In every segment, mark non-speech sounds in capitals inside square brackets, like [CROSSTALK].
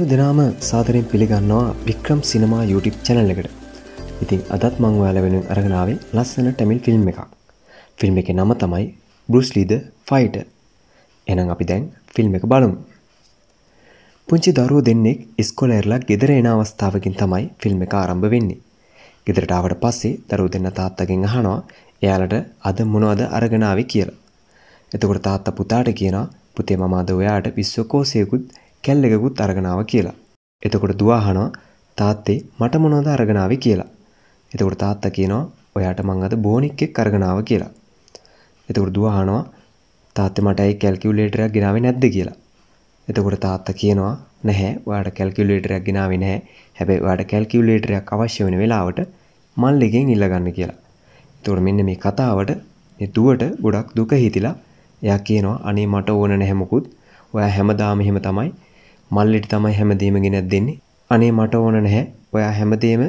සියලු දෙනාම සාතරෙන් පිළිගන්නවා වික්‍රම් සිනමා YouTube චැනල් එකට. ඉතින් අදත් මං ඔයාලා වෙනුවෙන් අරගෙන ආවේ ලස්සන ටැමිල් ෆිල්ම් එකක්. ෆිල්ම් එකේ නම තමයි බෲස් ලී ද ෆයිටර්. එහෙනම් අපි දැන් ෆිල්ම් එක බලමු. පුංචි දරුවෝ දෙන්නෙක් ඉස්කෝලේ ඉරලා ගෙදර එන අවස්ථාවකින් තමයි ෆිල්ම් එක ආරම්භ වෙන්නේ. ගෙදරට ආවට පස්සේ දරුවෝ දෙන්න තාත්තගෙන් අහනවා එයාලට අද මොනවද අරගෙන ආවේ කියලා. එතකොට තාත්තා පුතාට කියනවා පුතේ මම අද ඔයාට විශ්ව කෝසයකුත් කැල් එකකුත් අරගෙනාව කියලා. එතකොට දුවාහනවා තාත්තේ මට මොනවද අරගෙනාව කියලා. එතකොට තාත්තා කියනවා ඔයාට මං අද බෝනික් එක් අරගෙනාව කියලා. එතකොට දුවාහනවා තාත්තේ මට ඇයි කැල්කියුලේටරයක් ගෙනාවේ නැද්ද කියලා. එතකොට තාත්තා කියනවා නැහැ ඔයාට කැල්කියුලේටරයක් ගෙනාවේ නැහැ. හැබැයි ඔයාට කැල්කියුලේටරයක් අවශ්‍ය වෙන වෙලාවට මල්ලිගෙන් ඉල්ලගන්න කියලා. එතකොට මෙන්න මේ කතාවට මේ දුවට ගොඩක් දුක හිතිලා එයා කියනවා අනේ මට ඕන නැහැ මොකුත්. ඔයා හැමදාම එහෙම තමයි මල්ලිට තමයි හැමදේම ගෙනත් දෙන්නේ. අනේ මට ඕන නැහැ. ඔයා හැමදේම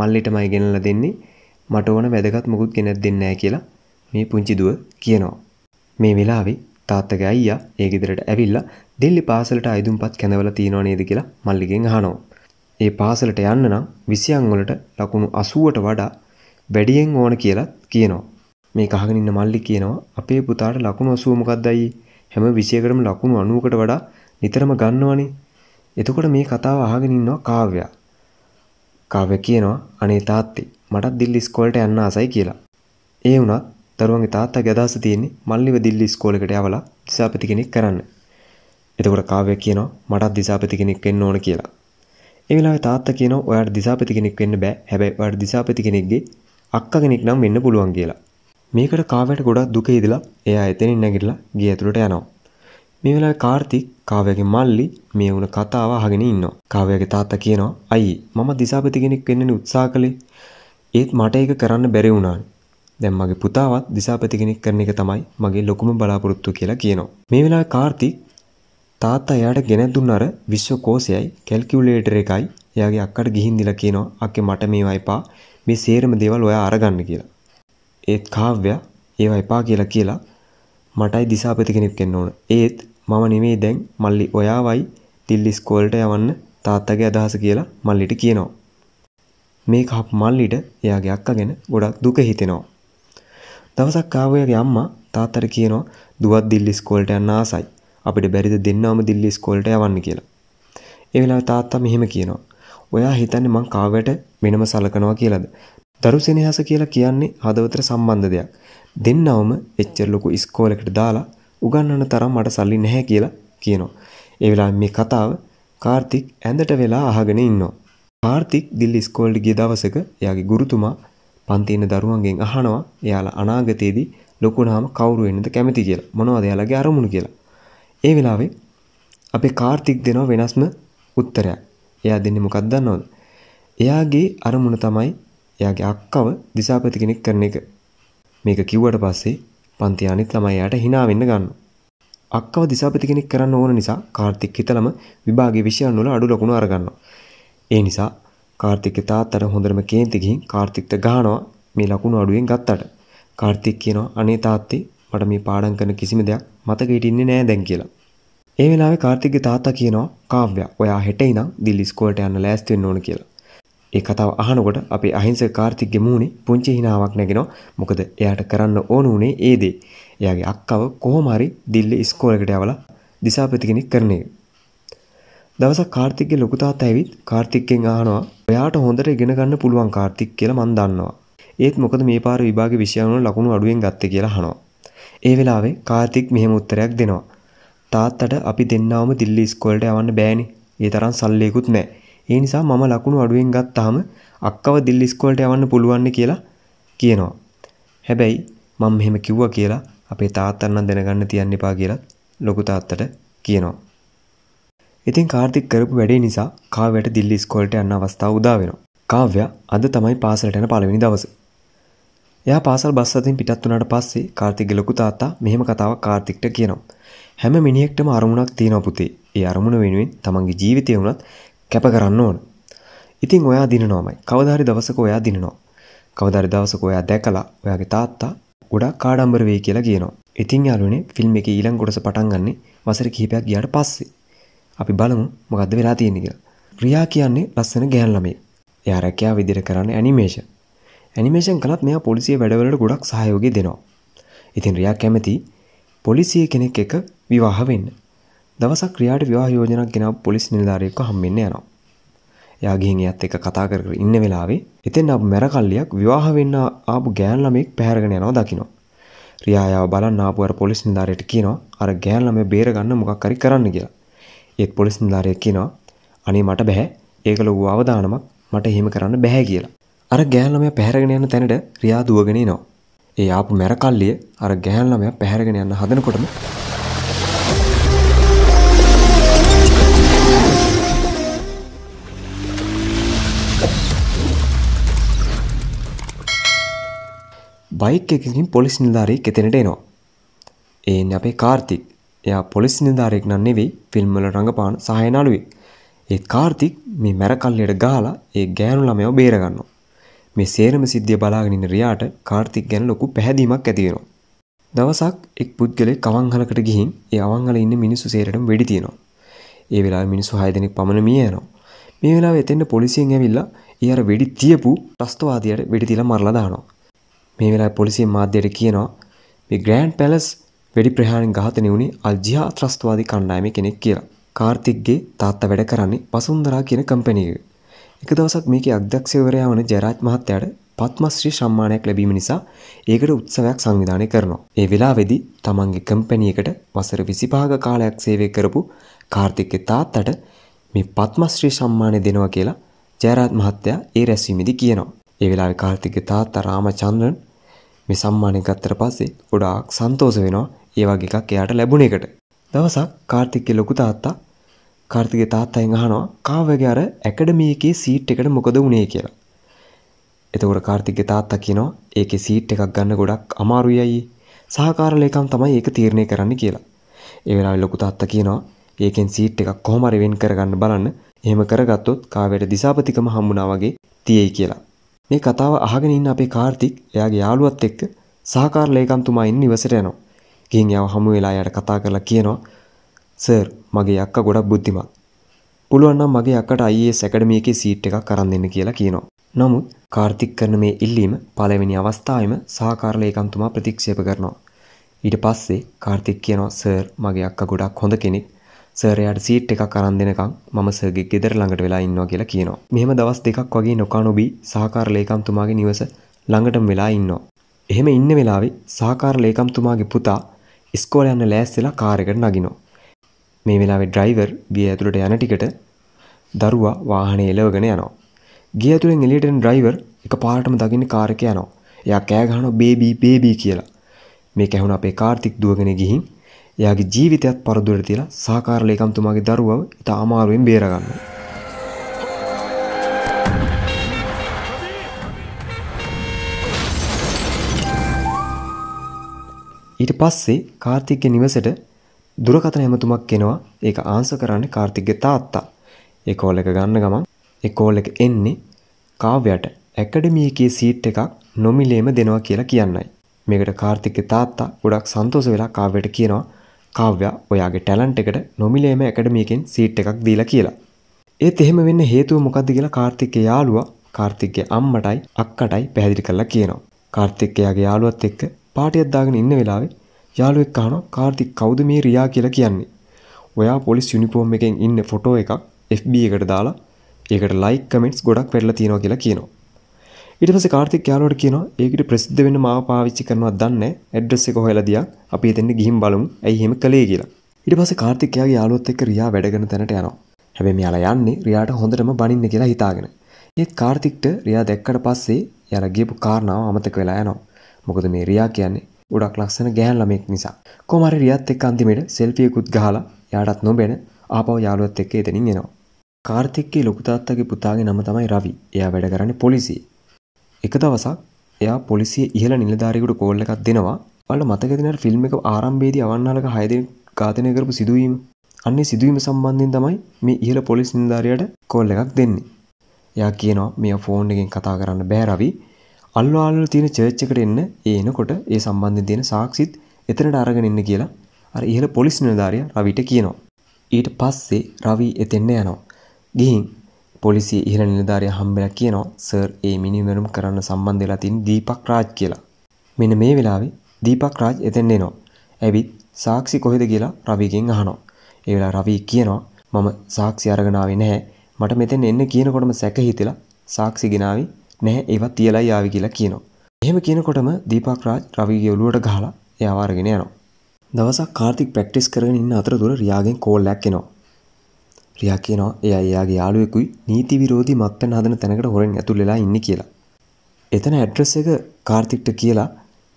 මල්ලිටමයි ගෙනලා දෙන්නේ. මට ඕන වැදගත් මුකුත් ගෙනත් දෙන්නේ නැහැ කියලා මේ පුංචි දුව කියනවා. මේ වෙලාවේ තාත්තගේ අයියා ඒ ගෙදරට ඇවිල්ලා දිල්ලි පාසලට අයදුම්පත් කැඳවලා තියනව නේද කියලා මල්ලිගෙන් අහනවා. ඒ පාසලට යන්න නම් 20 වලට ලකුණු 80ට වඩා වැඩියෙන් ඕන කියලා කියනවා. මේ කහගෙන ඉන්න මල්ලි කියනවා අපේ පුතාට ලකුණු 80 මොකක්ද අයියේ? හැම 20කටම ලකුණු 90කට වඩා නිතරම ගන්නවනේ එතකොට මේ කතාව අහගෙන ඉන්නවා කාව්‍යා. කාව්‍ය කියනවා අනේ තාත්තේ මටත් දිල්ලි ඉස්කෝලේට යන්න ආසයි කියලා. ඒ වුණත් දරුවන්ගේ තාත්තාගේ අදහස තියෙන්නේ මල්ලිව දිල්ලි ඉස්කෝලේකට යවලා දිසාපති කෙනෙක් කරන්න. එතකොට කාව්‍ය කියනවා මටත් දිසාපති කෙනෙක් වෙන්න ඕන කියලා. ඒ වෙලාවේ තාත්තා කියනවා ඔයාට දිසාපති කෙනෙක් වෙන්න බෑ. හැබැයි ඔයාට දිසාපති කෙනෙක්ගේ අක්කා කෙනෙක් නම් වෙන්න පුළුවන් කියලා. මේකට කාව්‍යට ගොඩක් දුක ඉදලා එයා එතනින් නැගිටලා ගිය ඇතුළට යනවා. මේ වෙලාවේ කාර්තික් කාව්‍යගේ මල්ලි මේ වුණ කතාව අහගෙන ඉන්නවා. කාව්‍යගේ තාත්තා කියනවා අයියේ මම දිසාපති කෙනෙක් වෙන්න උත්සාහ කළේ. ඒත් මට ඒක කරන්න බැරි වුණානේ. දැන් මගේ පුතාවත් දිසාපති කෙනෙක් කරන එක තමයි මගේ ලොකුම බලාපොරොත්තුව කියලා කියනවා. මේ වෙලාවේ කාර්තික් තාත්තා එයාට ගෙන දුන්න අර විශ්ව කෝෂයයි කැල්කියුලේටර් එකයි එයාගේ අක්කට ගිහින් දිලා කියනවා අක්කේ මට මේවා එපා මේ සේරම දේවල් ඔයා අරගන්න කියලා. ඒත් කාව්‍ය ඒවා එපා කියලා කියලා මටයි දිසාපති කෙනෙක් වෙන්න ඕන. ඒත් මම නෙමේ දැන් මල්ලි ඔයාවයි දිල්ලි ස්කෝල්ට යවන්න තාත්තගේ අදහස කියලා මල්ලිට කියනවා. මේ කහප් මල්ලිට එයාගේ අක්කා ගැන ගොඩක් දුක හිතෙනවා. දවසක් ආවයාගේ අම්මා තාත්තට කියනවා දුවත් දිල්ලි ස්කෝල්ට යන්න ආසයි. අපිට බැරිද දෙන්නවම දිල්ලි ස්කෝල්ට යවන්න කියලා. ඒ වෙලාවේ තාත්තා මෙහෙම කියනවා. ඔයා හිතන්නේ මං කාවට වෙනම සලකනවා කියලාද? දරු සෙනෙහස කියලා කියන්නේ හදවතට සම්බන්ධ දෙයක්. දෙන්නවම එච්චර ලොකු ඉස්කෝලේකට දාලා උගන්වන්න තරම් මට සල්ලි නැහැ කියලා කියනවා. ඒ වෙලාවේ මේ කතාව කාර්තික් ඇඳට වෙලා අහගෙන ඉන්නවා. කාර්තික් දිල්ලි ඉස්කෝලේට ගිය දවසක එයාගේ ගුරුතුමා පන්ති ඉන්න දරුවන්ගෙන් අහනවා එයාලා අනාගතයේදී ලොකු නාම කවුරු වෙන්නද කැමති කියලා. මොනවද එයාලගේ අරමුණු කියලා. ඒ වෙලාවේ අපේ කාර්තික් දෙනවා වෙනස්ම උත්තරයක්. එයා දෙන්නේ මොකක්ද දන්නවද? එයාගේ අරමුණ තමයි එයාගේ අක්කව දිසාපති කෙනෙක් කරන එක. මේක කිව්වට පස්සේ පන්ති අනිත් ළමයි එයාට hina වෙන්න ගන්නවා. අක්කව දිසාපති කෙනෙක් කරන්න ඕන නිසා කාර්තික් හිතලම විභාගයේ විෂයන් වල අඩු ලකුණු අරගන්නවා. ඒ නිසා කාර්තික්ගේ තාත්තට හොඳටම කේන්ති ගිහින් කාර්තික්ට ගහනවා මේ ලකුණු අඩුවෙන් ගත්තට. කාර්තික් කියනවා අනේ තාත්තේ මට මේ පාඩම් කරන කිසිම දෙයක් මතක හිටින්නේ නෑ දැන් කියලා. ඒ වෙලාවේ කාර්තික්ගේ තාත්තා කියනවා කාව්‍ය ඔයා හෙට ඉඳන් දිල්ලි ස්කෝලට යන්න ලෑස්ති වෙන්න ඕන කියලා. ඒ කතාව අහනකොට අපේ අහිංසක කාර්තික්ගේ මූණේ පුංචි හිනාවක් නැගෙනවා. මොකද එයාට කරන්න ඕන උනේ ඒ දේ. එයාගේ අක්කව කොහොම හරි දිල්ලි ඉස්කෝලේකට යවලා දිසාපති කෙනෙක් කරන එක. දවසක් කාර්තික්ගේ ලොකු තාත්තා ඇවිත් කාර්තික්ගෙන් අහනවා "ඔයාට හොඳට ඉගෙන ගන්න පුළුවන් කාර්තික් කියලා මන් දන්නවා. ඒත් මොකද මේ පාර විභාගේ විෂයන් වල ලකුණු අඩුවෙන් ගත්තේ කියලා අහනවා." ඒ වෙලාවේ කාර්තික් මෙහෙම උත්තරයක් දෙනවා. තාත්තට අපි දෙන්නවම දිල්ලි ඉස්කෝලේට යවන්න බෑනේ. ඒ තරම් සල්ලියකුත් නැහැ. ඒ නිසා මම ලකුණු අඩුවෙන් ගත්තාම අක්කව දිල්ලි ස්කෝල්ට යවන්න පුළුවන් කියලා කියනවා. හැබැයි මම මෙහෙම කිව්වා කියලා අපේ තාත්තා නම් දැනගන්න තියන්න එපා කියලා ලොකු තාත්තට කියනවා. ඉතින් කාර්තික් කරපු වැඩේ නිසා කාව්‍යට දිල්ලි ස්කෝල්ට යන්න අවස්ථාව උදා වෙනවා. කාව්‍ය අද තමයි පාසලට යන පළවෙනි දවස. එයා පාසල් බස් අතින් පිටත් වුණාට පස්සේ කාර්තික්ගේ ලොකු තාත්තා මෙහෙම කතාවක් කාර්තික්ට කියනවා. හැම මිනිහෙක්ටම අරමුණක් තියෙනවා පුතේ. ඒ අරමුණ වෙනුවෙන් තමන්ගේ ජීවිතය වුණත් කැප කරන්න ඕන. ඉතින් ඔයා දිනනෝමයි. කවදාහරි දවසක ඔයා දිනනවා. කවදාහරි දවසක ඔයා දැකලා ඔයාගේ තාත්තා ගොඩක් කාඩම්බර වෙයි කියලා කියනවා. ඉතින් යාළුවනේ ෆිල්ම් එකේ ඊළඟ කොටස පටන් ගන්නෙ වසර කිහිපයක් ගියාට පස්සේ. අපි බලමු මොකද්ද වෙලා තියෙන්නේ කියලා. රියා කියන්නේ ලස්සන ගෑන් ළමයෙක්. එයා රැකියාව විදිහට කරන්නේ ඇනිමේෂන්. ඇනිමේෂන් කළත් මෙයා පොලිසිය වැඩවලට ගොඩක් සහයෝගය දෙනවා. ඉතින් රියා කැමති පොලිසිය කෙනෙක් එක විවාහ වෙන්න. දවසක් ක්‍රියාට විවාහ යෝජනක් ගෙනව පොලිස් නිලධාරියෙක්ව හම්බෙන්න යනවා. එයා ගිහින් එයත් එක්ක කතා කර කර ඉන්න වෙලාවේ එතෙන් අප මැරකල්ලියක් විවාහ වෙන්න ආපු ගෑන් ළමෙක් පැහැරගෙන යනවා දකිනවා. රියායාව බලන්න ආපු අර පොලිස් නිලධාරියට කියනවා අර ගෑන් ළමයා බේරගන්න මොකක් හරි කරන්න කියලා. ඒත් පොලිස් නිලධාරියා කියනවා අනේ මට බෑ. ඒක ලොකු අවදානමක්. මට එහෙම කරන්න බෑ කියලා. අර ගෑන් ළමයා පැහැරගෙන යන තැනට රියා දුවගෙන එනවා. ඒ ආපු මැරකල්ලිය අර ගෑන් ළමයා පැහැරගෙන යන්න හදනකොටම බයික් එකකින් පොලිස් නිලධාරී එතනට එනවා. ඒන් අපේ කාර්තික්. එයා පොලිස් නිලධාරියෙක් නම් නෙවෙයි ෆිල්ම් වල රඟපාන සහාය නළුවෙක්. ඒ කාර්තික් මේ මැරකල්ලියට ගහලා ඒ ගෑනු ළමයව බේර ගන්නවා. මේ සේරම සිද්ධිය බලාගෙන ඉන්න රියාට කාර්තික් ගැන ලොකු පැහැදීමක් ඇති වෙනවා. දවසක් එක් පුද්ගලෙක් අවංගලකට ගිහින් ඒ අවංගලේ ඉන්න මිනිස්සු සේරටම වෙඩි තියනවා. ඒ වෙලාවේ මිනිස්සු 6 දෙනෙක් පමණ මිය යනවා. මේ වෙලාවේ එතෙන්ට පොලිසියෙන් ඇවිල්ලා ඒ අර වෙඩි තියපු ත්‍රස්තවාදියාට වෙඩි තියලා මරලා දානවා. මේ වෙලාවේ පොලිසිය මාධ්‍යයට කියනවා මේ ග්‍රෑන්ඩ් පැලස් වෙඩි ප්‍රහාණයෙන් ඝාතනය වුණේ අල්ජිහා ත්‍රස්තවාදී කණ්ඩායමේ කෙනෙක් කියලා. කාර්තික්ගේ තාත්තා වැඩ කරන්නේ පසුන්දරා කියන කම්පැනි එක. එක දවසක් මේකේ අධ්‍යක්ෂකවරයා වන ජයරාජ් මහත්තයාට පත්මශ්‍රී සම්මානයක් ලැබීම නිසා ඒකට උත්සවයක් සංවිධානය කරනවා. ඒ වෙලාවේදී තමන්ගේ කම්පැනි එකට වසර 25ක කාලයක් සේවය කරපු කාර්තික්ගේ තාත්තට මේ පත්මශ්‍රී සම්මානය දෙනවා කියලා ජයරාජ් මහත්තයා ඒ රැස්වීමේදී කියනවා. ඒ වෙලාවේ කාර්තික්ගේ තාත්තා රාමචන්ද්‍රන් මේ සම්මානය ගත්තට පස්සේ ගොඩාක් සන්තෝෂ වෙනවා ඒ වගේ එකක් එයාට ලැබුණ එකට. දවසක් කාර්තික්ගේ ලොකු තාත්තා කාර්තිකගේ තාත්තගෙන් අහනවා කාව්‍යගේ අර ඇකඩමි එකේ සීට් එකට මොකද වුනේ කියලා. එතකොට කාර්තික්ගේ තාත්තා කියනවා ඒකේ සීට් එකක් ගන්න ගොඩක් අමාරුයි අයියේ. සහකාර ලේකම් තමයි ඒක තීරණය කරන්න කියලා. ඒ වෙලාවේ ලොකු තාත්තා කියනවා ඒකෙන් සීට් එකක් කොහොම හරි වෙන් කරගන්න බලන්න. එහෙම කරගත්තොත් කාව්‍යයට දිසාපතිකම හම්බුනා වගේ තියෙයි කියලා. මේ කතාව අහගෙන ඉන්න අපේ කාර්තික් එයාගේ යාළුවත් එක්ක සහකාර ලේකම්තුමා ඉන්න ඉවසට යනවා. ගිහින් යව හමු වෙලා එයාට කතා කරලා කියනවා "සර් මගේ අක්කා ගොඩක් බුද්ධිමත්. පුළුවන් නම් මගේ අක්කට IAS ඇකඩමි එකේ සීට් එකක් අරන් දෙන්න කියලා කියනවා." නමුත් කාර්තික් කරන මේ ඉල්ලීම පළවෙනි අවස්ථාවේම සහකාර ලේකම්තුමා ප්‍රතික්ෂේප කරනවා. ඊට පස්සේ කාර්තික් කියනවා "සර් මගේ අක්කා ගොඩක් හොඳ කෙනෙක්. සරයාට සීට් එකක් අරන් දෙනකම් මම සර්ගේ ගෙදර ළඟට වෙලා ඉන්නවා කියලා කියනවා. මෙහෙම දවස් දෙකක් වගේ නොකානොබී සහකාර ලේකම්තුමාගේ නිවස ළඟටම වෙලා ඉන්නවා. එහෙම ඉන්න වෙලාවේ සහකාර ලේකම්තුමාගේ පුතා ඉස්කෝලේ යන්න ලෑස්තිලා කාර් එකට නගිනවා. මේ වෙලාවේ ඩ්‍රයිවර් ගිය ඇතුළට යන ටිකට දරුවා වාහනේ එලවගෙන යනවා. ගිය ඇතුළෙන් එළියට එන ඩ්‍රයිවර් එකපාරටම දකින්නේ කාර් එක යනවා. එයා කෑ ගහනවා බේබී බේබී කියලා. මේක ඇහුණ අපේ කාර්තික් දුවගෙන ගිහින් එයාගේ ජීවිතයත් පරදුවට තියලා සහකාර ලේකම්තුමාගේ දරුවව ඉතා අමාරුවෙන් බේරගන්නවා. ඊට පස්සේ කාර්තික්ගේ නිවසට දුරකථන ඇමතුමක් එනවා. ඒක ආන්සර් කරන්නේ කාර්තික්ගේ තාත්තා. ඒ කෝල් එක ගන්න ගමන් ඒ කෝල් එක එන්නේ කාව්‍යයට ඇකඩමි එකේ සීට් එකක් නොමිලේම දෙනවා කියලා කියන්නයි. මේකට කාර්තික්ගේ තාත්තා ගොඩක් සන්තෝෂ වෙලා කාව්‍යයට කියනවා කාව්‍යා ඔයාගේ ටැලන්ට් එකට නොමිලේම ඇකඩමියකෙන් සීට් එකක් දීලා කියලා. ඒත් එහෙම වෙන්න හේතුව මොකද්ද කියලා කාර්තික්ගේ යාළුවා කාර්තික්ගේ අම්මටයි අක්කටයි පැහැදිලි කරලා කියනවා. කාර්තික්යාගේ යාළුවත් එක්ක පාටියක් දාගෙන ඉන්න වෙලාවේ යාළුවෙක් අහනවා කාර්තික් කවුද මේ රියා කියලා කියන්නේ. ඔයා පොලිස් යුනිෆෝම් එකෙන් ඉන්න ෆොටෝ එකක් FB එකට දාලා ඒකට ලයික් කමෙන්ට්ස් ගොඩක් වෙරලා තියෙනවා කියලා කියනවා. ඊට පස්සේ කාර්තික් යාළුවට කියනවා ඒකට ප්‍රසිද්ධ වෙන්න මාව පාවිච්චි කරනවා දන්නේ ඇඩ්‍රස් එක හොයලා දියක් අපි එතෙන්ට ගිහින් බලමු ඇයි එහෙම කළේ කියලා ඊට පස්සේ කාර්තික් යාගේ යාළුවත් එක්ක රියා වැඩ කරන තැනට යනවා හැබැයි මෙයාලා යන්නේ රියාට හොඳටම බනින්න කියලා හිතාගෙන ඒත් කාර්තික්ට රියා දැක්කට පස්සේ යාලා ගියපු කාරණාව අමතක වෙලා යනවා මොකද මේ රියා කියන්නේ උඩක් ලස්සන ගෑන් ළමෙක් නිසා කොහොම හරි රියාත් එක්ක අන්තිමේට සෙල්ෆියකුත් ගහලා යාටත් නොබෙන ආපහු යාළුවත් එක්ක එතනින් එනවා කාර්තික්ගේ ලොකු තාත්තගේ පුතාගේ නම තමයි රවි එයා වැඩ කරන්නේ පොලිසියේ එක දවසක් එයා පොලිසිය ඉහල නිලධාරයකුට කෝල්ල එකක් දෙනවා වල මතකදිනට ෆිල්ම් එක ආරම්භේදී අවන්නාලක හයදෙන ඝාතනය කරපු සිදුවීම අන්නේ සිදුවීම සම්බන්ධයෙන් තමයි මේ ඉහල පොලිස් නිලධාරියට කෝල් එකක් දෙන්නේ එයා කියනවා මේ ෆෝන් එකෙන් කතා කරන්න බෑ රවි අල්වාල්ල තියෙන චර්ච් එකට එන්න එනකොට ඒ සම්බන්ධයෙන් තියෙන සාක්ෂිත් එතනට අරගෙන එන්න කියලා අර ඉහළ පොලිස් නිලධාරියා රවිට කියනවා. ඊට පස්සේ රවි එතෙන්න යනවා. ගිහින් පොලිසිය ඉහළ නිලධාරය හම්බෙලා කියනවා සර් ඒ මිනිමරුම් කරන්න සම්බන්ධ වෙලා තින් දීපක් රාජ් කියලා. මෙන්න මේ වෙලාවේ දීපක් රාජ් එතෙන් එනවා. ඇවිත් සාක්ෂි කොහෙද කියලා රවිගෙන් අහනවා. ඒ වෙලාව රවි කියනවා මම සාක්ෂි අරගෙන ආවේ නැහැ. මට මෙතෙන් එන්න කියනකොටම සැක හිතිලා සාක්ෂි ගෙනාවේ නැහැ ඒවත් තියලායි ආවේ කියලා කියනවා. එහෙම කියනකොටම දීපක් රාජ් රවිගේ ඔළුවට ගහලා එයාව අරගෙන යනවා. දවසක් කාර්තික් ප්‍රැක්ටිස් කරගෙන ඉන්න අතරතුර රියාගෙන් කෝල් එකක් එනවා. රියා කියනවා එයා එයාගේ යාළුවෙකුයි නීති විරෝධී මත්පැන් හදන තැනකට හොරෙන් ඇතුල් වෙලා ඉන්නේ කියලා. එතන ඇඩ්‍රස් එක කාර්තික්ට කියලා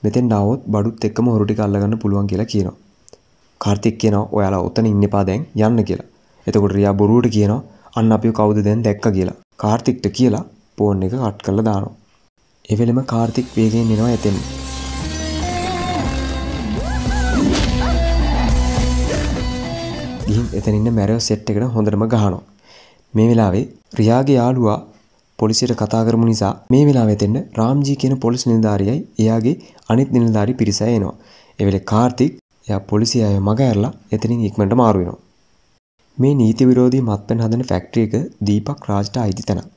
මෙතෙන් ආවොත් බඩුත් එක්කම හොරු ටික අල්ලගන්න පුළුවන් කියලා කියනවා. කාර්තික් කියනවා ඔයාලා ඔතන ඉන්න එපා දැන් යන්න කියලා. එතකොට රියා බොරුවට කියනවා අන්න අපිව කවුද දැන් දැක්ක කියලා. කාර්තික්ට කියලා ෆෝන් එක කට් කරලා දානවා. ඒ වෙලෙම කාර්තික් වේගයෙන් එනවා එතෙන්. එතනින්න මැරෝ සෙට් එකට හොඳටම ගහනවා. මේ වෙලාවේ රියාගේ යාළුවා පොලිසියට කතා කරමු නිසා මේ වෙලාවේ දෙන්න රාම්ජී කියන පොලිස් නිලධාරියයි එයාගේ අනිත් නිලධාරි පිරිස එනවා. ඒ වෙලේ කාර්තික් එයා පොලිසිය අය මග ඇරලා එතනින් ඉක්මනට මාරු වෙනවා. මේ නීති විරෝධී මත්පැන් හදන ෆැක්ටරි එක දීපක් රාජ්ට අයිති තැනක්.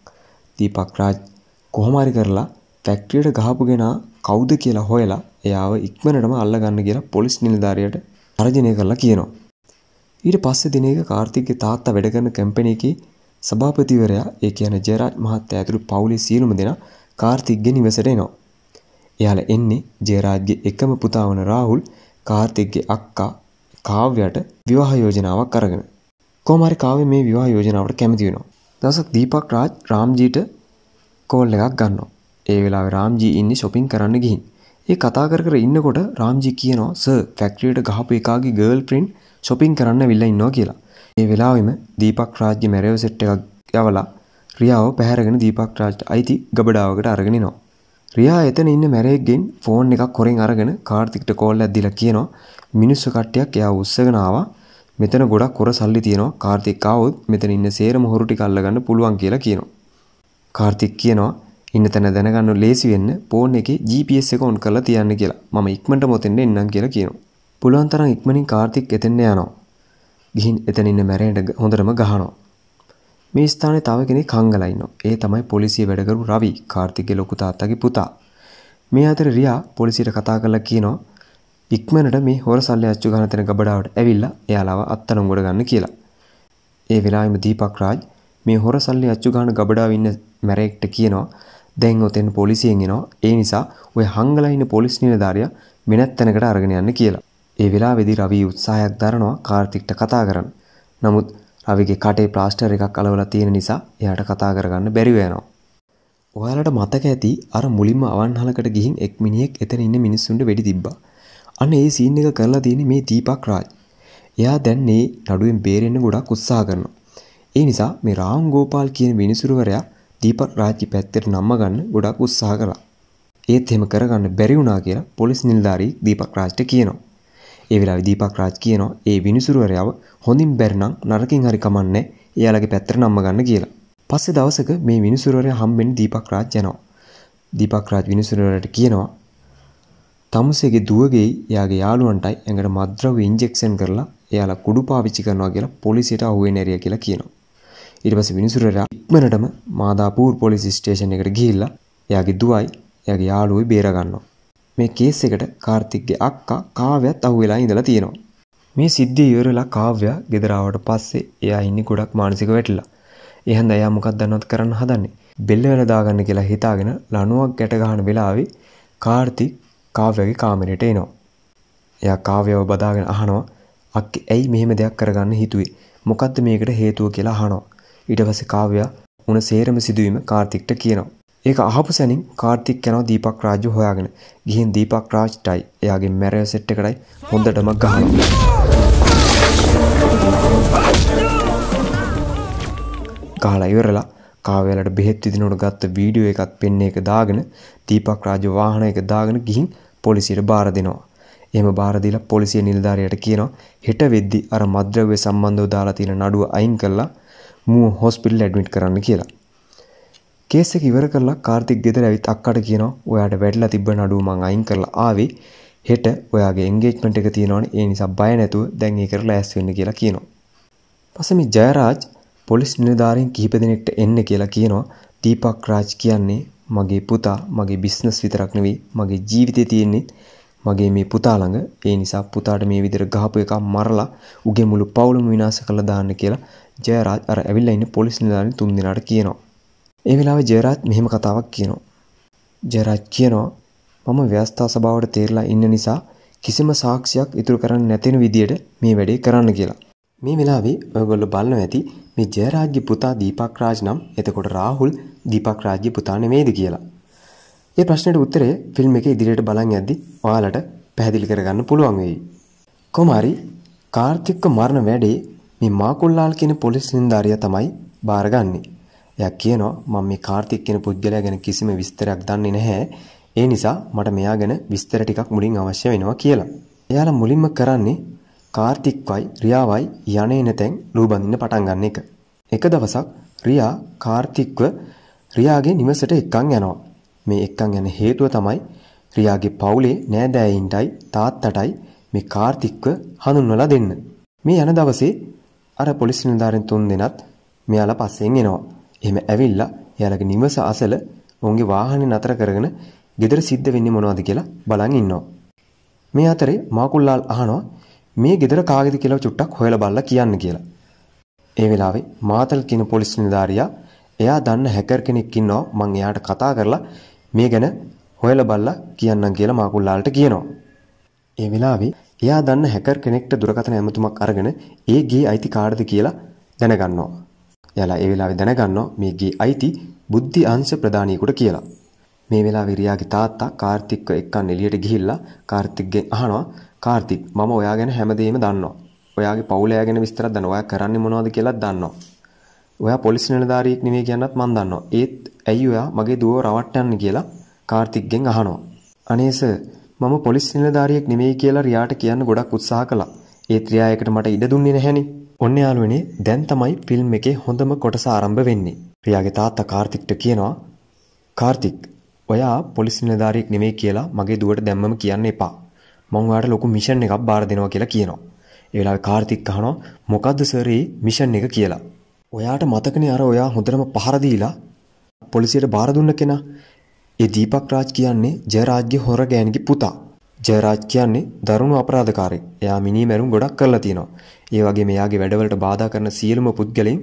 දීපක් රාජ් කොහොම හරි කරලා ෆැක්ටරියට ගහපු කෙනා කවුද කියලා හොයලා එයාව ඉක්මනටම අල්ලගන්න කියලා පොලිස් නිලධාරියට අරජනය කරලා කියනවා. ඊට පස්සෙ දිනක කාර්තිකගේ තාත්තා වැඩකරන කැම්පනයකි සභාපතිවරයා ඒ කියන ජෙරාජ් මහත්තය ඇතුළු පවුලේ සියලුම දෙනා කාර්තික්ගේ නිවසට එනවා. එයාල එන්නේ ජෙරාජ්ගේ එකම පුතා වන රාහුල් කාර්තික්ගේ අක්කා කාව්‍යයට විවාහ යෝජනාවක් අරගෙන. කොහොමහරි කාව්‍ය මේ විවාහ යෝජනාවට කැමති වෙනවා. දවසක් දීපක් රාජ් රාම්ජීට කෝල් එකක් ගන්නවා. ඒ වෙලාවේ රාම්ජී ඉන්නේ shopping කරන්න ගිහින්. ඒ කතා කර කර ඉන්නකොට රාම්ජි කියනවා සර් ෆැක්ටරියට ගහපු එකාගේ ගර්ල් ෆ්‍රෙන්ඩ් shopping කරන්න විල්ලා ඉන්නවා කියලා. ඒ වෙලාවෙම දීපක් රාජ්‍ය මැරයෝ සෙට් එකක් යවලා රියාව පැහැරගෙන දීපක් රාජ්ට අයිති ගබඩාවකට අරගෙන එනවා. රියා එතන ඉන්න මැරයෙක්ගෙන් ෆෝන් එකක් හොරෙන් අරගෙන කාර්තිකට කෝල් එකක් දීලා කියනවා මිනිස්සු කට්ටියක් එයා උස්සගෙන ආවා. මෙතන ගොඩක් හොර සල්ලි තියෙනවා. කාර්තික් ආවොත් මෙතන ඉන්න සේරම හොරු ටික අල්ලගන්න පුළුවන් කියලා කියනවා. කාර්තික් කියනවා ඉන්න තැන දැනගන්න ලේසි වෙන්න ෆෝන් එකේ GPS එක ඔන් කරලා තියන්න කියලා. මම ඉක්මනට මොතෙන්ද එන්නම් කියලා කියනවා. පුළුවන් තරම් ඉක්මනින් කාර්තික් එතෙන්න යනවා. ගිහින් එතන ඉන්න මැරේට හොඳටම ගහනවා. මේ ස්ථානයේ තව කෙනෙක් හංගලා ඉන්නවා. ඒ තමයි පොලිසිය වැඩ කරපු රවි කාර්තික්ගේ ලොකු තාත්තගේ පුතා. මේ අතර රියා පොලිසියට කතා කරලා කියනවා ඉක්මනට මේ හොර සල්ලි අච්චු ගන්න තැන ගබඩාවට ඇවිල්ලා එයාලාව අත්තනංගොඩ ගන්න කියලා. ඒ වෙලාවෙම දීපක් රාජ් මේ හොර සල්ලි අච්චු ගන්න ගබඩාව ඉන්න මැරෙක්ට කියනවා දැන් ඔතෙන් පොලිසියෙන් එනවා. ඒ නිසා ඔය හංගලා ඉන්න පොලිස් නිලධාරියා වෙනත් තැනකට අරගෙන යන්න කියලා. ඒ වෙලාවේදී රවි උත්සාහයක් දරනවා කාර්තික්ට කතා කරන්න. නමුත් රවිගේ කටේ ප්ලාස්ටර් එකක් අලවලා තියෙන නිසා එයාට කතා කරගන්න බැරිව යනවා. ඔයාලට මතක ඇති අර මුලින්ම අවන්හලකට ගිහින් එක් මිනිහෙක් එතන ඉන්න මිනිස්සුන්ට වෙඩි තිබ්බා. අන්න ඒ සීන් එක කරලා තියෙන්නේ මේ දීපක් රාජ්. එයා දැන් මේ නඩුවෙන් බේරෙන්න ගොඩක් උත්සාහ කරනවා. ඒ නිසා මේ රාම් ගෝපාල් කියන මිනිසුරවරයා දීපන් රාජ්‍ය පැත්තට නම්ම ගන්න ගොඩක් උත්සාහ කළා. ඒත් එහෙම කරගන්න බැරි වුණා කියලා පොලිස් නිලධාරී දීපක් රාජ්ට කියනවා. ඒ වෙලාවේ දීපක් රාජ් කියනවා ඒ විනිසුරුවරයාව හොඳින් බැරි නම් නරකින් හරි කමන්නේ එයාලගේ පැත්තට නම්ම ගන්න කියලා. පස්සේ දවසක මේ විනිසුරුවරයා හම්බෙන්න දීපක් රාජ් යනවා. දීපක් රාජ් විනිසුරුවරයාට කියනවා තමුසේගේ දුවගේ එයාගේ යාළුවන්ටයි ඇඟට මද්‍රව ඉන්ජෙක්ෂන් කරලා එයාලා කුඩු පාවිච්චි කරනවා කියලා පොලිසියට අහුවෙන ඇරිය කියලා කියනවා. ඊට පස්සේ විනිසුරලා ඉක්මනටම මාදාපූර් පොලිස් ස්ටේෂන් එකට ගිහිල්ලා එයාගේ දුවයි එයාගේ යාළුවයි බේරගන්නවා. මේ කේස් එකට කාර්තික්ගේ අක්කා කාව්‍යත් අහුවෙලා ඉඳලා තියෙනවා. මේ සිද්ධිය ඉවරලා කාව්‍යා ගෙදර ආවට පස්සේ එයා ඉන්නේ ගොඩක් මානසික වැටිලා. එහෙනම් එයා මොකක්ද දැනවත් කරන්න හදන්නේ? බෙල්ල වල දාගන්න කියලා හිතාගෙන ලණුවක් ගැට ගන්න වෙලාවේ කාර්තික් කාව්‍යගේ කාමරයට එනවා. එයා කාව්‍යව බදාගෙන අහනවා අක්කේ ඇයි මෙහෙම දෙයක් කරගන්න හිතුවේ? මොකද්ද මේකට හේතුව කියලා අහනවා. ඊට පස්සේ කාව්‍යා උන සේරම සිදුවීම කාර්තික්ට කියනවා. ඒක අහපු සැනින් කාර්තික් යනවා දීපක් රාජ්ව හොයාගෙන. ගිහින් දීපක් රාජ්ටයි එයාගේ මැරේජ් සෙට් එකටයි හොඳටම ගහනවා. ගහලා ඉවරලා කාව්‍යලට බෙහෙත් විදිනකොට ගත්ත වීඩියෝ එකත් පෙන්න එක දාගෙන දීපක් රාජ්ව වාහනයක දාගෙන ගිහින් පොලිසියට බාර දෙනවා. එහෙම බාර දීලා පොලිසිය නිලධාරියට කියනවා හෙට වෙද්දි අර මද්ද්‍රව්‍ය සම්බන්ධව දාලා තියෙන නඩුව අයින් කරලා මූ හොස්පිටල් ඇඩ්මිට් කරන්න කියලා. කේස ඉවර කරලා කාර්තික් ගෙදර ඇවිත් අක්කට කියනවා ඔයාට වැඩලා තිබ්බ නඩුව මං අයින් කරලා ආවේ හෙට ඔයාගේ එන්ගේජ්මන්ට් එක තියෙනවනේ ඒ නිසා බය නැතුව දැන් ඒක කරලා ඇස් වෙන්න කියලා කියනවා. පස්සේ මේ ජයරාජ් පොලිස් නිලධාරීන් කිහිප දෙනෙක්ට එන්න කියලා කියනවා. දීපක් රාජ් කියන්නේ මගේ පුතා මගේ බිස්නස් විතරක් නෙවෙයි මගේ ජීවිතේ තියෙන්නේ මගේ මේ පුතා ළඟ ඒ නිසා පුතාට මේ විදිහට ගහපු එක මරලා උගේ මුළු පවුලම විනාශ කරලා දාන්න කියලා ජයරාජ් අර ඇවිල්ලා ඉන්න පොලිස් නිලධාරින් තුන් දෙනාට කියනවා. ඒ වෙලාවේ ජයරාජ් මෙහෙම කතාවක් කියනවා. ජයරාජ් කියනවා මම ව්‍යවස්ථා සභාවට තේරලා ඉන්න නිසා කිසිම සාක්ෂියක් ඉතුරු කරන්න නැතින විදියට මේ වැඩේ කරන්න කියලා. මේ වෙලාවේ ඔයගොල්ලෝ බලනවා ඇති මේ ජයරාජ්ගේ පුතා දීපක් රාජ් නම් එතකොට රාහුල් දීපක් රාජ්ගේ පුතා නෙමෙයිද කියලා. ඒ ප්‍රශ්නයට උත්තරය ෆිල්ම් එක ඉදිරියට බලන් යද්දි ඔයාලට පැහැදිලි කරගන්න පුළුවන් වෙයි. කොමාරි කාර්තික්ක මරණ වැඩේ මේ මාකුල්ලාල් කියන පොලිස් නිලධාරියා තමයි බාරගන්නේ. එයා කියනවා මම මේ කාර්තික් කියන පුද්ගලයා ගැන කිසිම විස්තරයක් දන්නේ නැහැ. ඒ නිසා මට මෙයා ගැන විස්තර ටිකක් මුලින් අවශ්‍ය වෙනවා කියලා. එයාලා මුලින්ම කරන්නේ කාර්තික්වයි රියාවයි යන්නේ නැතෙන් ලූබඳින්න පටන් ගන්න එක. එක දවසක් රියා කාර්තික්ව රියාගේ නිවසට එක්කන් යනවා. මේ එක්කන් යන හේතුව තමයි රියාගේ පවුලේ නෑදෑයින්ටයි තාත්තටයි මේ කාර්තික්ව හඳුන්වලා දෙන්න. මේ යන දවසේ අර පොලිස් නිලධාරීන් තුන් දෙනත් මෙයාලා පස්සෙන් එනවා. එහෙම ඇවිල්ලා එයාලගේ නිවස අසල ඔවුන්ගේ වාහනේ නතර කරගෙන ගෙදර සිද්ධ වෙන්නේ මොනවද කියලා බලන් ඉන්නවා. මේ අතරේ මාකුල්ලාල් අහනවා මේ ගෙදර කාගේද කියලා චුට්ටක් හොයලා බලලා කියන්න කියලා. ඒ වෙලාවේ මාතල් කියන පොලිස් නිලධාරියා එයා දන්න හැකර් කෙනෙක් ඉන්නවා මම එයාට කතා කරලා මේ ගැන හොයලා බලලා කියන්නම් කියලා මාකුල්ලාලට කියනවා. ඒ වෙලාවේ එයා දන්න හැකර් කෙනෙක්ට දුරකථන ඇමතුමක් අරගෙන ඒ ගේ අයිති කාටද කියලා දැනගන්නවා. එයාලා ඒ වෙලාවේ දැනගන්නවා මේ ගේ අයිති බුද්ධි අංශ ප්‍රදානියෙකුට කියලා. මේ වෙලාවේ රියාගේ තාත්තා කාර්තික්ව එක්කන් එළියට ගිහිල්ලා කාර්තික්ගෙන් අහනවා කාර්තික් මම ඔයා ගැන හැමදේම දන්නවා. ඔයාගේ පවුල ගැන විස්තරත් දන්නවා. ඔයා කරන්නේ මොනවද කියලාත් දන්නවා. ඔයා පොලිස් නිලධාරියෙක් නෙමෙයි කියනත් මම දන්නවා. ඒත් ඇයි ඔයා මගේ දුව රවට්ටන්න කියලා කාර්තික්ගෙන් අහනවා. අනේ සර් මම පොලිස් නිලධාරියෙක් නෙමෙයි කියලා රියාට කියන්න ගොඩක් උත්සාහ කළා. ඒත් රියා ඒකට මට ඉඩ දුන්නේ නැහැනේ. ඔන්න යාළුවනේ දැන් තමයි ෆිල්ම් එකේ හොඳම කොටස ආරම්භ වෙන්නේ. රියාගේ තාත්තා කාර්තික්ට කියනවා කාර්තික් ඔයා පොලිස් නිලධාරියෙක් නෙමෙයි කියලා මගේ දුවට දැම්මම කියන්න එපා. මං ඔයාට ලොකු මිෂන් එකක් බාර දෙනවා කියලා කියනවා. ඒ වෙලාවේ කාර්තික් අහනවා මොකද්ද සර් මේ මිෂන් එක කියලා. ඔයාට මතකනේ අර ඔයා හොඳටම පහර දීලා පොලිසියට බාර දුන්න කෙනා. ඒ දීපක් රාජ් කියන්නේ ජයරාජ්ගේ හොර ගෑණිගේ පුතා. ජයරාජ් කියන්නේ දරුණු අපරාධකාරයෙක්. එයා මිනී මැරුම් ගොඩක් කරලා තියෙනවා. ඒ වගේ මෙයාගේ වැඩවලට බාධා කරන සියලුම පුද්ගලයන්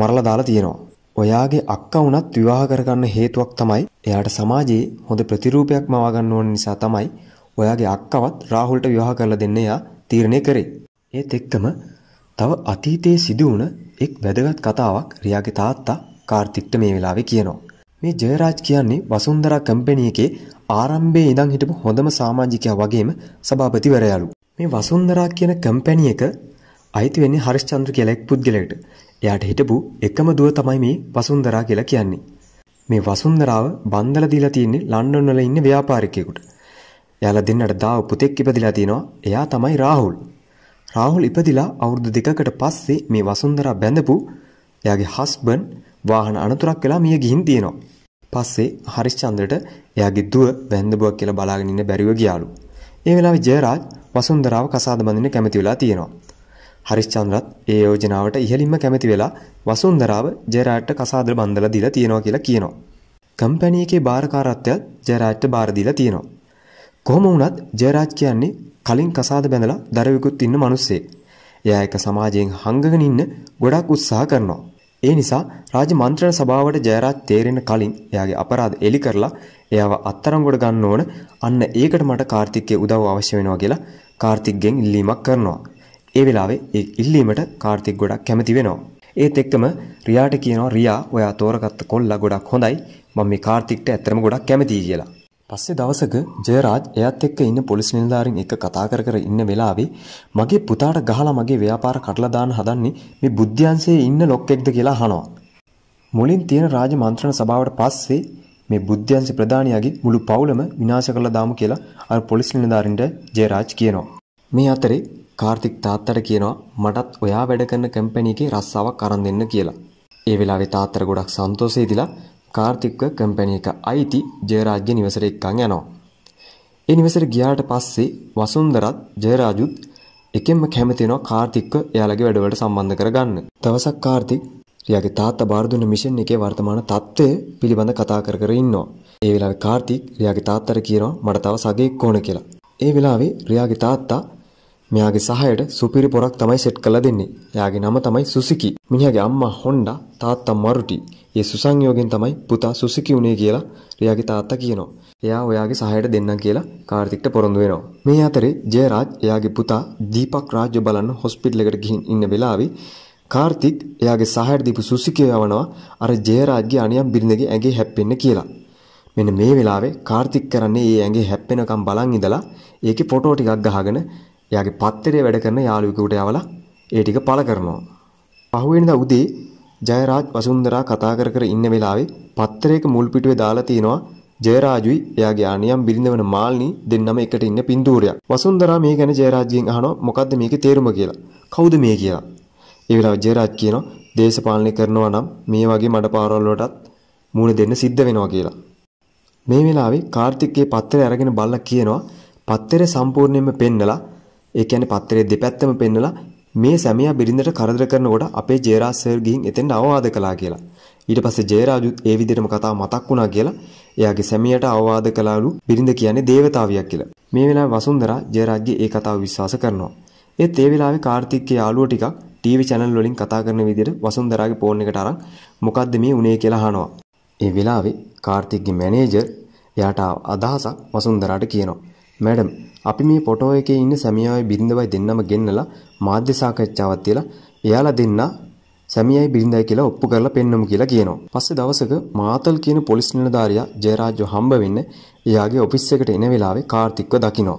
මරලා දාලා තියෙනවා. ඔයාගේ අක්කා වුණත් විවාහ කරගන්න හේතුවක් තමයි එයාට සමාජයේ හොඳ ප්‍රතිරූපයක් මවා ගන්න ඕන නිසා තමයි ඔයාගේ අක්කවත් රාහුල්ට විවාහ කරලා දෙන්න එයා තීරණය කරේ. ඒත් එක්කම තව අතීතයේ සිදු වුණ එක් වැදගත් කතාවක් රියාගේ තාත්තා කාර්තික්ට මේ වෙලාවේ කියනවා. මේ ජයරාජ් කියන්නේ වසුන්දරා කම්පැනි එකේ ආරම්භයේ ඉඳන් හිටපු හොඳම සමාජිකයා වගේම සභාපතිවරයාලු. මේ වසුන්දරා කියන කම්පැනි එක අයිති වෙන්නේ හරිශ්චන්ද්‍ර කියලා එක් පුද්ගලයෙකුට. එයාට හිටපු එකම දුව තමයි මේ වසුන්දරා කියලා කියන්නේ. මේ වසුන්දරාව බන්දල දීලා තියෙන්නේ ලන්ඩන් වල ඉන්න ව්‍යාපාරිකයෙකුට. එයාලා දෙන්නට දාව පුතෙක් ඉපදිලා තිනවා. එයා තමයි රාහුල්. රාහුල් ඉපදිලා අවුරුදු දෙකකට පස්සේ මේ වසුන්දරා බැඳපු එයාගේ හස්බන්ඩ් වාහන අනතුරක් වෙලා මිය ගිහින් තියෙනවා. පස්සේ හරිශ්චන්ද්‍රට එයාගේ දුව වැන්දබුවක් කියලා බලාගෙන ඉන්න බැරිව ගියාලු. ඒ වෙලාවේ ජයරාජ් වසුන්දරාව කසාද බඳින්න කැමති වෙලා තියෙනවා. හරිශ්චන්ද්‍රත් ඒ යෝජනාවට ඉහලින්ම කැමති වෙලා වසුන්දරාව ජයරාජ්ට කසාද බඳලා දීලා තියෙනවා කියලා කියනවා. කම්පැනි එකේ භාරකාරත්වයත් ජයරාජ්ට බාර දීලා තියෙනවා. කොහොම වුණත් ජයරාජ් කියන්නේ කලින් කසාද බැඳලා දරවිකුත් ඉන්න මිනිස්සේ. එයා එක සමාජයෙන් හංගගෙන ඉන්න ගොඩක් උත්සාහ කරනවා. ඒ නිසා රාජ්‍ය මන්ත්‍රණ සභාවට ජයරාජ් තේරෙන කලින් එයාගේ අපරාධ එලි කරලා එයාව අත්තරංගොඩ ගන්න ඕන. අන්න ඒකට මට කාර්තික්ගේ උදව් අවශ්‍ය වෙනවා කියලා කාර්තික්ගෙන් ඉල්ලීමක් කරනවා. ඒ වෙලාවේ ඒ ඉල්ලීමට කාර්තික් ගොඩක් කැමති වෙනවා. ඒත් එක්කම රියාට කියනවා රියා ඔයා තෝරගත්ත කොල්ලා ගොඩක් හොඳයි. මම මේ කාර්තික්ට ඇත්තටම ගොඩක් කැමතියි කියලා. පස්සේ දවසක ජයරාජ් එයාත් එක්ක ඉන්න පොලිස් නිලධාරීන් එක්ක කතා කර කර ඉන්න වෙලාවේ මගේ පුතාට ගහලා මගේ ව්‍යාපාර කඩලා දාන්න හදන්නේ මේ බුද්ධ්‍යංශයේ ඉන්න ලොක්ෙක්ද කියලා අහනවා. මුලින් තියෙන රාජ මන්ත්‍රණ සභාවට පස්සේ මේ බුද්ධ්‍යංශ ප්‍රධානියාගේ මුළු පවුලම විනාශ කරලා දාමු කියලා අර පොලිස් නිලධාරීන්ට ජයරාජ් කියනවා. මේ අතරේ කාර්තික් තාත්තට කියනවා මටත් ඔයා වැඩ කරන කම්පැනි එකේ රස්සාවක් අරන් දෙන්න කියලා. ඒ වෙලාවේ තාත්තට ගොඩක් සන්තෝෂෙයිදලා කාර්තික්ව කම්පැනි එක අයිති ජයරාජ්ගේ නිවසට එක්කන් යනවා. ඒ නිවසට ගියාට පස්සේ වසුන්දරත් ජයරාජුත් එකෙන්ම කැමති වෙනවා කාර්තික්ව එයාලගේ වැඩවලට සම්බන්ධ කරගන්න. දවසක් කාර්තික් රියාගේ තාත්තා බාර දුන්න මිෂන් එකේ වර්තමාන තත්ත්වය පිළිබඳ කතා කර කර ඉන්නවා. ඒ වෙලාවේ කාර්තික් රියාගේ තාත්තට කියනවා මට තව සගයෙක් ඕන කියලා. ඒ වෙලාවේ රියාගේ තාත්තා මෙයාගේ සහයට සුපිරි පොරක් තමයි සෙට් කරලා දෙන්නේ. එයාගේ නම තමයි සුසිකි. මිනිහාගේ අම්මා හොන්ඩා, තාත්තා මරුටි. ඒ සුසංයෝගෙන් තමයි පුතා සුසිකි උනේ කියලා රියාගේ තාත්තා කියනවා. එයා ඔයාගේ සහායට දෙන්නම් කියලා කාර්තික්ට පොරොන්දු වෙනවා. මේ අතරේ ජයරාජ් එයාගේ පුතා දීපක් රාජ්‍ය බලන්න හොස්පිටල් එකට ගිහින් ඉන්න වෙලාවේ කාර්තික් එයාගේ සහායට දීපු සුසිකිය යවනවා අර ජයරාජ්ගේ අනියම් බිරිඳගේ ඇඟේ හැප්පෙන්න කියලා. මෙන්න මේ වෙලාවේ කාර්තික් කරන්නේ ඒ ඇඟේ හැප්පෙනකම් බලන් ඉඳලා ඒකේ ෆොටෝ ටිකක් ගහගෙන එයාගේ පත්තරේ වැඩ කරන යාළුවෙකුට යවලා ඒ ටික පළ කරනවා. පහුවෙනිදා උදේ ජයරාජ් වසුන්දරා කතා කර කර ඉන්න වෙලාවේ පත්තරේක මුල් පිටුවේ දාලා තිනවා ජයරාජුයි එයාගේ අනියම් බිරිඳවන මාල්නි දෙන්නම එකට ඉන්න පින්තූරයක්. වසුන්දරා මේ ගැන ජයරාජ්ගෙන් අහනවා මොකද්ද මේකේ තේරුම කියලා. කවුද මේ කියලා. ඒ වෙලාවේ ජයරාජ් කියනවා දේශපාලනය කරනවා නම් මේ වගේ මඩ පාරවල් වලටත් මූණ දෙන්න සිද්ධ වෙනවා කියලා. මේ වෙලාවේ කාර්තික්ගේ පත්තරය අරගෙන බල්ලා කියනවා පත්තරය සම්පූර්ණයෙන්ම පෙන්නලා ඒ කියන්නේ පත්‍රයේ දෙපැත්තම පෙන්නලා මේ සැමියා බිරිඳට කරදර කරනකොට අපේ ජේරාජ් සර් ගිහින් එතෙන් අවවාද කළා කියලා. ඊට පස්සේ ජේරාජුත් ඒ විදිහටම කතාව මතක් වුණා කියලා එයාගේ සැමියාට අවවාද කළාලු බිරිඳ කියන්නේ దేవතාවියක් කියලා. මේ වෙලාවේ වසුන්දරා ජේරාජ්ගේ ඒ කතාව විශ්වාස කරනවා. ඒත් ඒ වෙලාවේ කාර්තික්ගේ යාළුව ටිකක් ටීවී channel වලින් කතා කරන විදිහට වසුන්දරාගේ ෆෝන් එකට අරන් මොකද්ද මේ උනේ කියලා අහනවා. ඒ වෙලාවේ කාර්තික්ගේ මැනේජර් එයාට අදහසක් වසුන්දරාට කියනවා. මැඩම් අපි මේ ෆොටෝ එකේ ඉන්න සැමියාවයි බිරිඳවයි දෙන්නම ගෙන්නලා මාධ්‍ය සාකච්ඡාවක් තියලා එයාලා දෙන්න සැමියායි බිරිඳයි කියලා ඔප්පු කරලා පෙන්නමු කියලා කියනවා. පස්සේ දවසක මාතල් කියන පොලිස් නිලධාරියා ජයරාජ්ව හම්බ වෙන්න එයාගේ ඔෆිස් එකට එන වෙලාවේ කාර්තික්ව දකිනවා.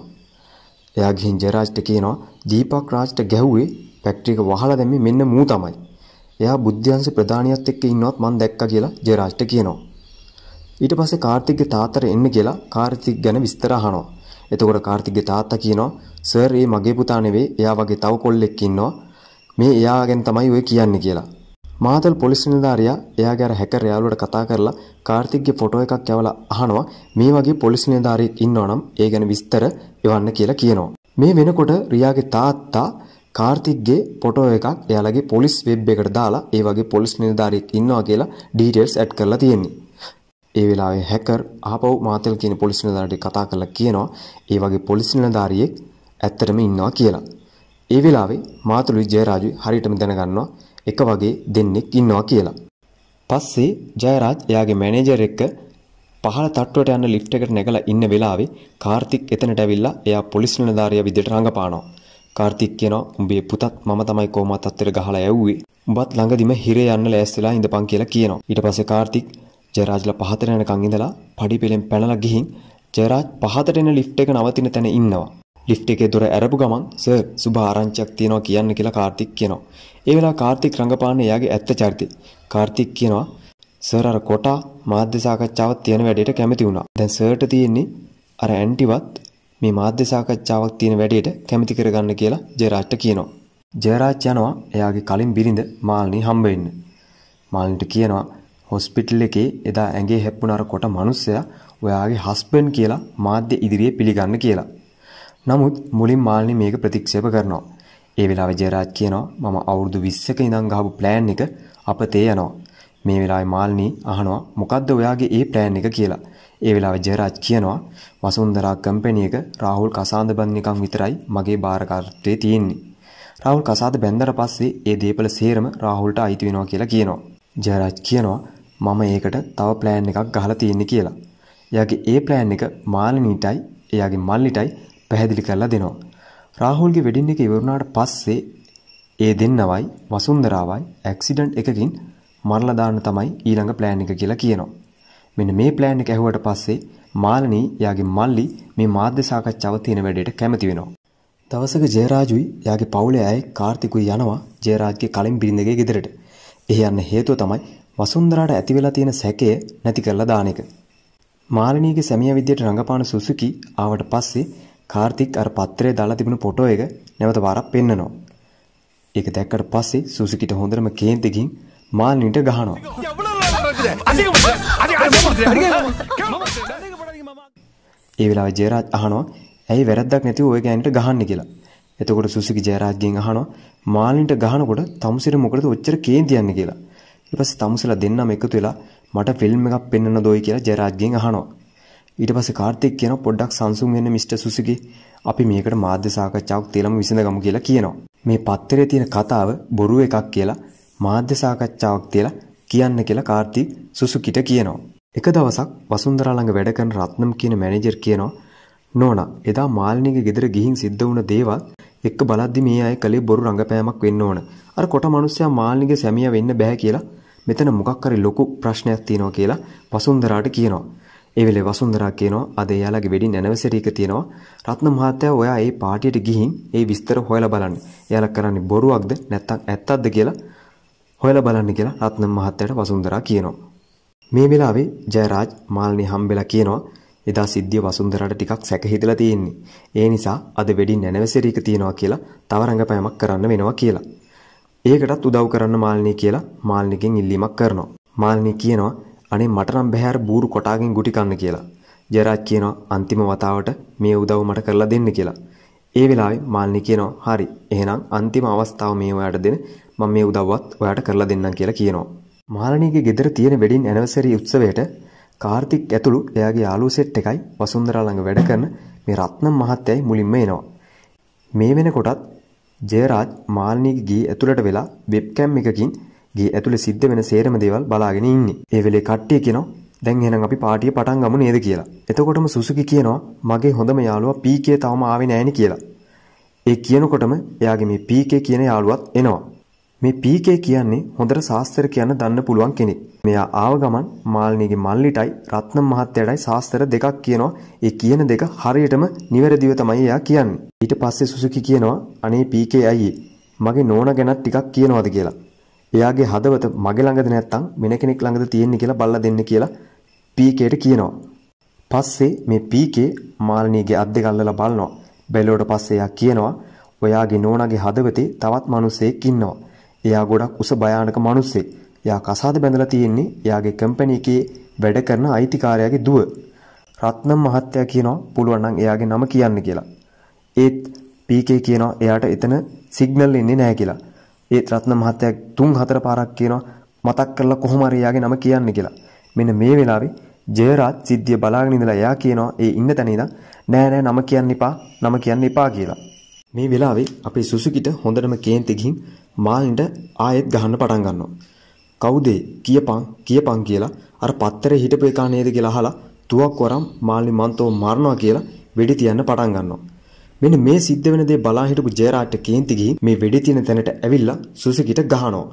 එයා ගිහින් ජයරාජ්ට කියනවා දීපක් රාජ්ට ගැහුවේ ෆැක්ටරි එක වහලා දැම්මේ මෙන්න මූ තමයි. එයා බුද්ධ්‍යංශ ප්‍රධානියත් එක්ක ඉන්නවත් මම දැක්කා කියලා ජයරාජ්ට කියනවා. ඊට පස්සේ කාර්තික්ගේ තාත්තට එන්න කියලා කාර්තික් ගැන විස්තර අහනවා. එතකොට කාර්තික්ගේ තාත්තා කියනවා සර් ඒ මගේ පුතා නෙවෙයි එයා වගේ තව කොල්ලෙක් ඉන්නවා මේ එයා ගැන තමයි ඔය කියන්නේ කියලා මාතල් පොලිස් නිලධාරියා එයාගේ අර හැකර් යාළුවට කතා කරලා කාර්තික්ගේ ෆොටෝ එකක් යවලා අහනවා මේ වගේ පොලිස් නිලධාරියෙක් ඉන්නවනම් ඒ ගැන විස්තර එවන්න කියලා කියනවා. මේ වෙනකොට රියාගේ තාත්තා කාර්තික්ගේ ෆොටෝ එකක් එයාලගේ පොලිස් වෙබ් එකට දාලා ඒ වගේ පොලිස් නිලධාරියෙක් ඉන්නවා කියලා ඩීටේල්ස් ඇඩ් කරලා තියෙන්නේ. ඒ වෙලාවේ හැකර් ආපහු මාතල් කියන පොලිස් නිලධාරියට කතා කරලා කියනවා ඒ වගේ පොලිස් නිලධාරියෙක් ඇත්තටම ඉන්නවා කියලා. ඒ වෙලාවේ මාතලුයි ජයරාජුයි හරියටම දැනගන්නවා එක වගේ දෙන්නෙක් ඉන්නවා කියලා. පස්සේ ජයරාජ් එයාගේ මැනේජර් එක්ක පහළ තට්ටුවට යන ලිෆ්ට් එකට නැගලා ඉන්න වෙලාවේ කාර්තික් එතනට ඇවිල්ලා එයා පොලිස් නිලධාරියා විදිහට රඟපානවා. කාර්තික් කියනවා උඹේ පුතත් මම තමයි කොහොමවත් අත්තර ගහලා යව්වේ. උඹත් ළඟදිම හිරේ යන්න ලෑස්තිලා ඉඳපන් කියලා කියනවා. ඊට පස්සේ කාර්තික් ජයරාජ්ලා පහතට යනකන් ඉඳලා පඩිපෙලෙන් පැනලා ගිහින් ජයරාජ් පහතට එන ලිෆ්ට් එක නවතින තැන ඉන්නවා. ලිෆ්ට් එකේ දොර ඇරපු ගමන් සර් සුභ ආරංචියක් තියෙනවා කියන්න කියලා කාර්තික් කියනවා. ඒ වෙලාව කාර්තික් රංගපාන්නේ එයාගේ ඇත්ත චරිතය. කාර්තික් කියනවා සර් අර කොටා මාධ්‍ය සාකච්ඡාවක් තියෙන වැඩේට කැමති වුණා. දැන් සර්ට තියෙන්නේ අර ඇන්ටිවත් මේ මාධ්‍ය සාකච්ඡාවක් තියෙන වැඩේට කැමති කරගන්න කියලා ජයරාජ්ට කියනවා. ජයරාජ් යනවා එයාගේ කලින් බිරිඳ මාල්නී හම්බ වෙන්න. මාල්නිට කියනවා හොස්පිටල් එකේ එදා ඇගේ හැප්පුණ අර කොට මිනිස්සයා ඔයාගේ හස්බන්ඩ් කියලා මාධ්‍ය ඉදිරියේ පිළිගන්න කියලා. නමුත් මුලින් මාලිනී මේක ප්‍රතික්ෂේප කරනවා. ඒ වෙලාවේ ජයරාජ් කියනවා මම අවුරුදු 20ක ඉඳන් ගහපු ප්ලෑන් එක අපතේ යනවා. මේ වෙලාවේ මාලිනී අහනවා මොකද්ද ඔයාගේ ඒ ප්ලෑන් එක කියලා. ඒ වෙලාවේ ජයරාජ් කියනවා වසුන්දරා කම්පැනි එක රාහුල් කසාඳබන් නිකන් විතරයි මගේ බාරකාරත්වයේ තියෙන්නේ. රාහුල් කසාද බැන්දට පස්සේ ඒ දේපල සේරම රාහුල්ට අයිති වෙනවා කියලා කියනවා. ජයරාජ් කියනවා මම ඒකට තව ප්ලෑන් එකක් ගහලා තියෙන්නේ කියලා. එයාගේ ඒ ප්ලෑන් එක මාලිනීටයි එයාගේ මල්ලිටයි පැහැදිලි කරලා දෙනවා. රාහුල්ගේ වෙඩින් එක ඉවරුණාට පස්සේ ඒ දෙන්නවයි වසුන්දරාවයි ඇක්සිඩන්ට් එකකින් මරලා දාන්න තමයි ඊළඟ ප්ලෑන් එක කියලා කියනවා. මෙන්න මේ ප්ලෑන් එක ඇහුවට පස්සේ මාලනී එයාගේ මල්ලි මේ මාධ්‍ය සාකච්ඡාව තියෙන වැඩේට කැමති වෙනවා. දවසක ජයරාජුයි යාගේ පවුලේ අය කාර්තිකුයි යනවා ජයරාජ්ගේ කලින් බිරිඳගේ ගෙදරට. එහි යන්න හේතුව තමයි වසුන්දරාට ඇති වෙලා තියෙන සැකය නැති කරලා දාන එක. මාලිනීගේ සැමියා විදියට රඟපාන සුසුකි ආවට පස්සේ කාර්තික් අර පත්‍රයේ දාලා තිබුණු ෆොටෝ එක නැවත වරක් පෙන්නනවා. ඒක දැක්කට පස්සේ සුසුකිට හොඳටම කේන්තිකින් මාලිනීට ගහනවා. ඒ වෙලාවේ ජයරාජ් අහනවා ඇයි වැරද්දක් නැතිව ওই ගෑනිට ගහන්න කියලා. එතකොට සුසිකි ජයරාජ්ගෙන් අහනවා මාලින්ට ගහනකොට තමුසිර මොකටද ඔච්චර කේන්තියන්නේ කියලා. ඊට පස්සේ තමුසලා දෙන්නම එකතු වෙලා මට ෆිල්ම් එකක් පෙන්වන්න දොයි කියලා ජයරාජ්ගෙන් අහනවා. ඊට පස්සේ කාර්තික් කියනවා පොඩ්ඩක් සංසුන් වෙන්න මිස්ටර් සුසිගේ අපි මේකට මාධ්‍ය සාකච්ඡාවක් තියලම විසඳගමු කියලා කියනවා. මේ පත්තරේ තියෙන කතාව බොරු එකක් කියලා මාධ්‍ය සාකච්ඡාවක් තියලා කියන්න කියලා කාර්තික් සුසුකිට කියනවා. එක දවසක් වසුන්දරා ළඟ වැඩ කරන රත්නම් කියන මැනේජර් කියනවා නෝනා එදා මාලිනීගේ ගෙදර ගිහින් සිද්ධ වුණ දේවල් එක්ක බලද්දි මේ අය කලේ බොරු රංගපෑමක් වෙන්න ඕන. අර කොට මිනිස්සයා මාලිනීගේ සැමියා වෙන්න බෑ කියලා මෙතන මොකක් හරි ලොකු ප්‍රශ්නයක් තියෙනවා කියලා වසුන්දරාට කියනවා. ඒ වෙලේ වසුන්දරා කියනවා අද එයාලගේ වෙඩින් ඇනිවර්සරි එක තියෙනවා. රත්න මහත්තයා ඔයා ඒ පාටියට ගිහින් ඒ විස්තර හොයලා බලන්න. එයාලා කරන්නේ බොරුවක්ද නැත්නම් ඇත්තක්ද කියලා හොයලා බලන්න කියලා රත්න මහත්තයාට වසුන්දරා කියනවා. මේ වෙලාවේ ජයරාජ් මාල්නි හම්බෙලා කියනවා එදා සිද්ධිය වසුන්දරට ටිකක් සැකහිදලා තියෙන්නේ. ඒ නිසා අද වෙඩින් ඇනිවර්සරි එක තියනවා කියලා තව රංගපෑමක් කරන්න වෙනවා කියලා. ඒකටත් උදව් කරන්න මාල්නී කියලා මාල්නිකෙන් ඉල්ලීමක් කරනවා. මාල්නී කියනවා අනේ මට නම් බෑ අර බూరు කොටාගෙන් ගුටි කන්න කියලා. ජයරාජ් කියනවා අන්තිම වතාවට මේ උදව් මට කරලා දෙන්න කියලා. ඒ වෙලාවේ මාල්නී කියනවා හරි එහෙනම් අන්තිම අවස්ථාව මේ ඔයාට දෙන මම මේ උදව්වත් ඔයාට කරලා දෙන්නම් කියලා කියනවා. මාලනීගේ ගෙදර තියෙන වෙඩින් ඇනිවර්සරි උත්සවයට කාර්තික් ඇතුළු එයාගේ යාළුවෝ සෙට් එකයි වසුන්දරා ළඟ වැඩ කරන මේ රත්නම් මහත්තයයි මුලින්ම එනවා. මේ වෙනකොටත් ජයරාජ් මාලිනීගේ ගේ ඇතුළට වෙලා වෙබ්කැම් එකකින් ගේ ඇතුළේ සිද්ධ වෙන සේරම දේවල් බලාගෙන ඉන්නේ. ඒ වෙලේ කට්ටිය කියනවා දැන් එහෙනම් අපි පාටිය පටන් ගමු නේද කියලා. එතකොටම සුසුකි කියනවා මගේ හොඳම යාළුවා PK තවම ආවේ නැහෙනි කියලා. ඒ කියනකොටම එයාගේ මේ PK කියන යාළුවත් එනවා. මේ පීකේ කියන්නේ හොඳට සාස්තර කියන්න දන්න පුළුවන් කෙනෙක්. මෙයා ආව ගමන් මාල්නියගේ මල්ලිටයි රත්නම් මහත්තයටයි සාස්තර දෙකක් කියනවා. ඒ කියන දෙක හරියටම නිවැරදිව තමයි එයා කියන්නේ. ඊට පස්සේ සුසුකි කියනවා අනේ පීකේ අයියේ මගේ නෝනා ගැනත් ටිකක් කියනවාද කියලා. එයාගේ හදවත මගේ ළඟද නැත්තම් වෙන කෙනෙක් ළඟද තියෙන්නේ කියලා බල්ලා දෙන්න කියලා පීකේට කියනවා. පස්සේ මේ පීකේ මාල්නියගේ අත් දෙක අල්ලලා බලනවා. බැලුවට පස්සේ එයා කියනවා ඔයාගේ නෝනාගේ හදවතේ තවත් මිනිසෙක් ඉන්නවා. එයා ගොඩක් උස භයානක මිනිස්සෙක්. එයා කසාද බැඳලා තියෙන්නේ එයාගේ කම්පැනි එකේ වැඩ කරන අයිතිකාරයාගේ දුව. රත්නම් මහත්තයා කියනවා පුළුවන් නම් එයාගේ නම කියන්න කියලා. ඒත් PK කියනවා එයාට එතන සිග්නල් එන්නේ නැහැ කියලා. ඒත් රත්නම් මහත්තයා තුන් හතර පාරක් කියනවා මතක් කරලා කොහොම හරි එයාගේ නම කියන්න කියලා. මෙන්න මේ වෙලාවේ ජයරාජ් සිද්ධිය බලාගෙන ඉඳලා එයා කියනවා ඒ ඉන්න තැන ඉඳන් නෑ නෑ නම කියන්න එපා නම කියන්න එපා කියලා. මේ වෙලාවේ අපේ සුසුකිට හොඳටම කේන්ති ගිහින් මාල්න්ට ආයෙත් ගහන්න පටන් ගන්නවා. කවුද කියපන් කියපන් කියලා අර පත්තරේ හිටපු එකා නේද කියලා අහලා තුවක් වරම් මාල්නි මන්තෝ මරනවා කියලා වෙඩි තියන්න පටන් ගන්නවා. මෙන්න මේ සිද්ධ වෙන දේ බලා හිටපු ජයරාජ්ට කේන්ති ගිහින් මේ වෙඩි තියෙන තැනට ඇවිල්ලා සුසිකිට ගහනවා.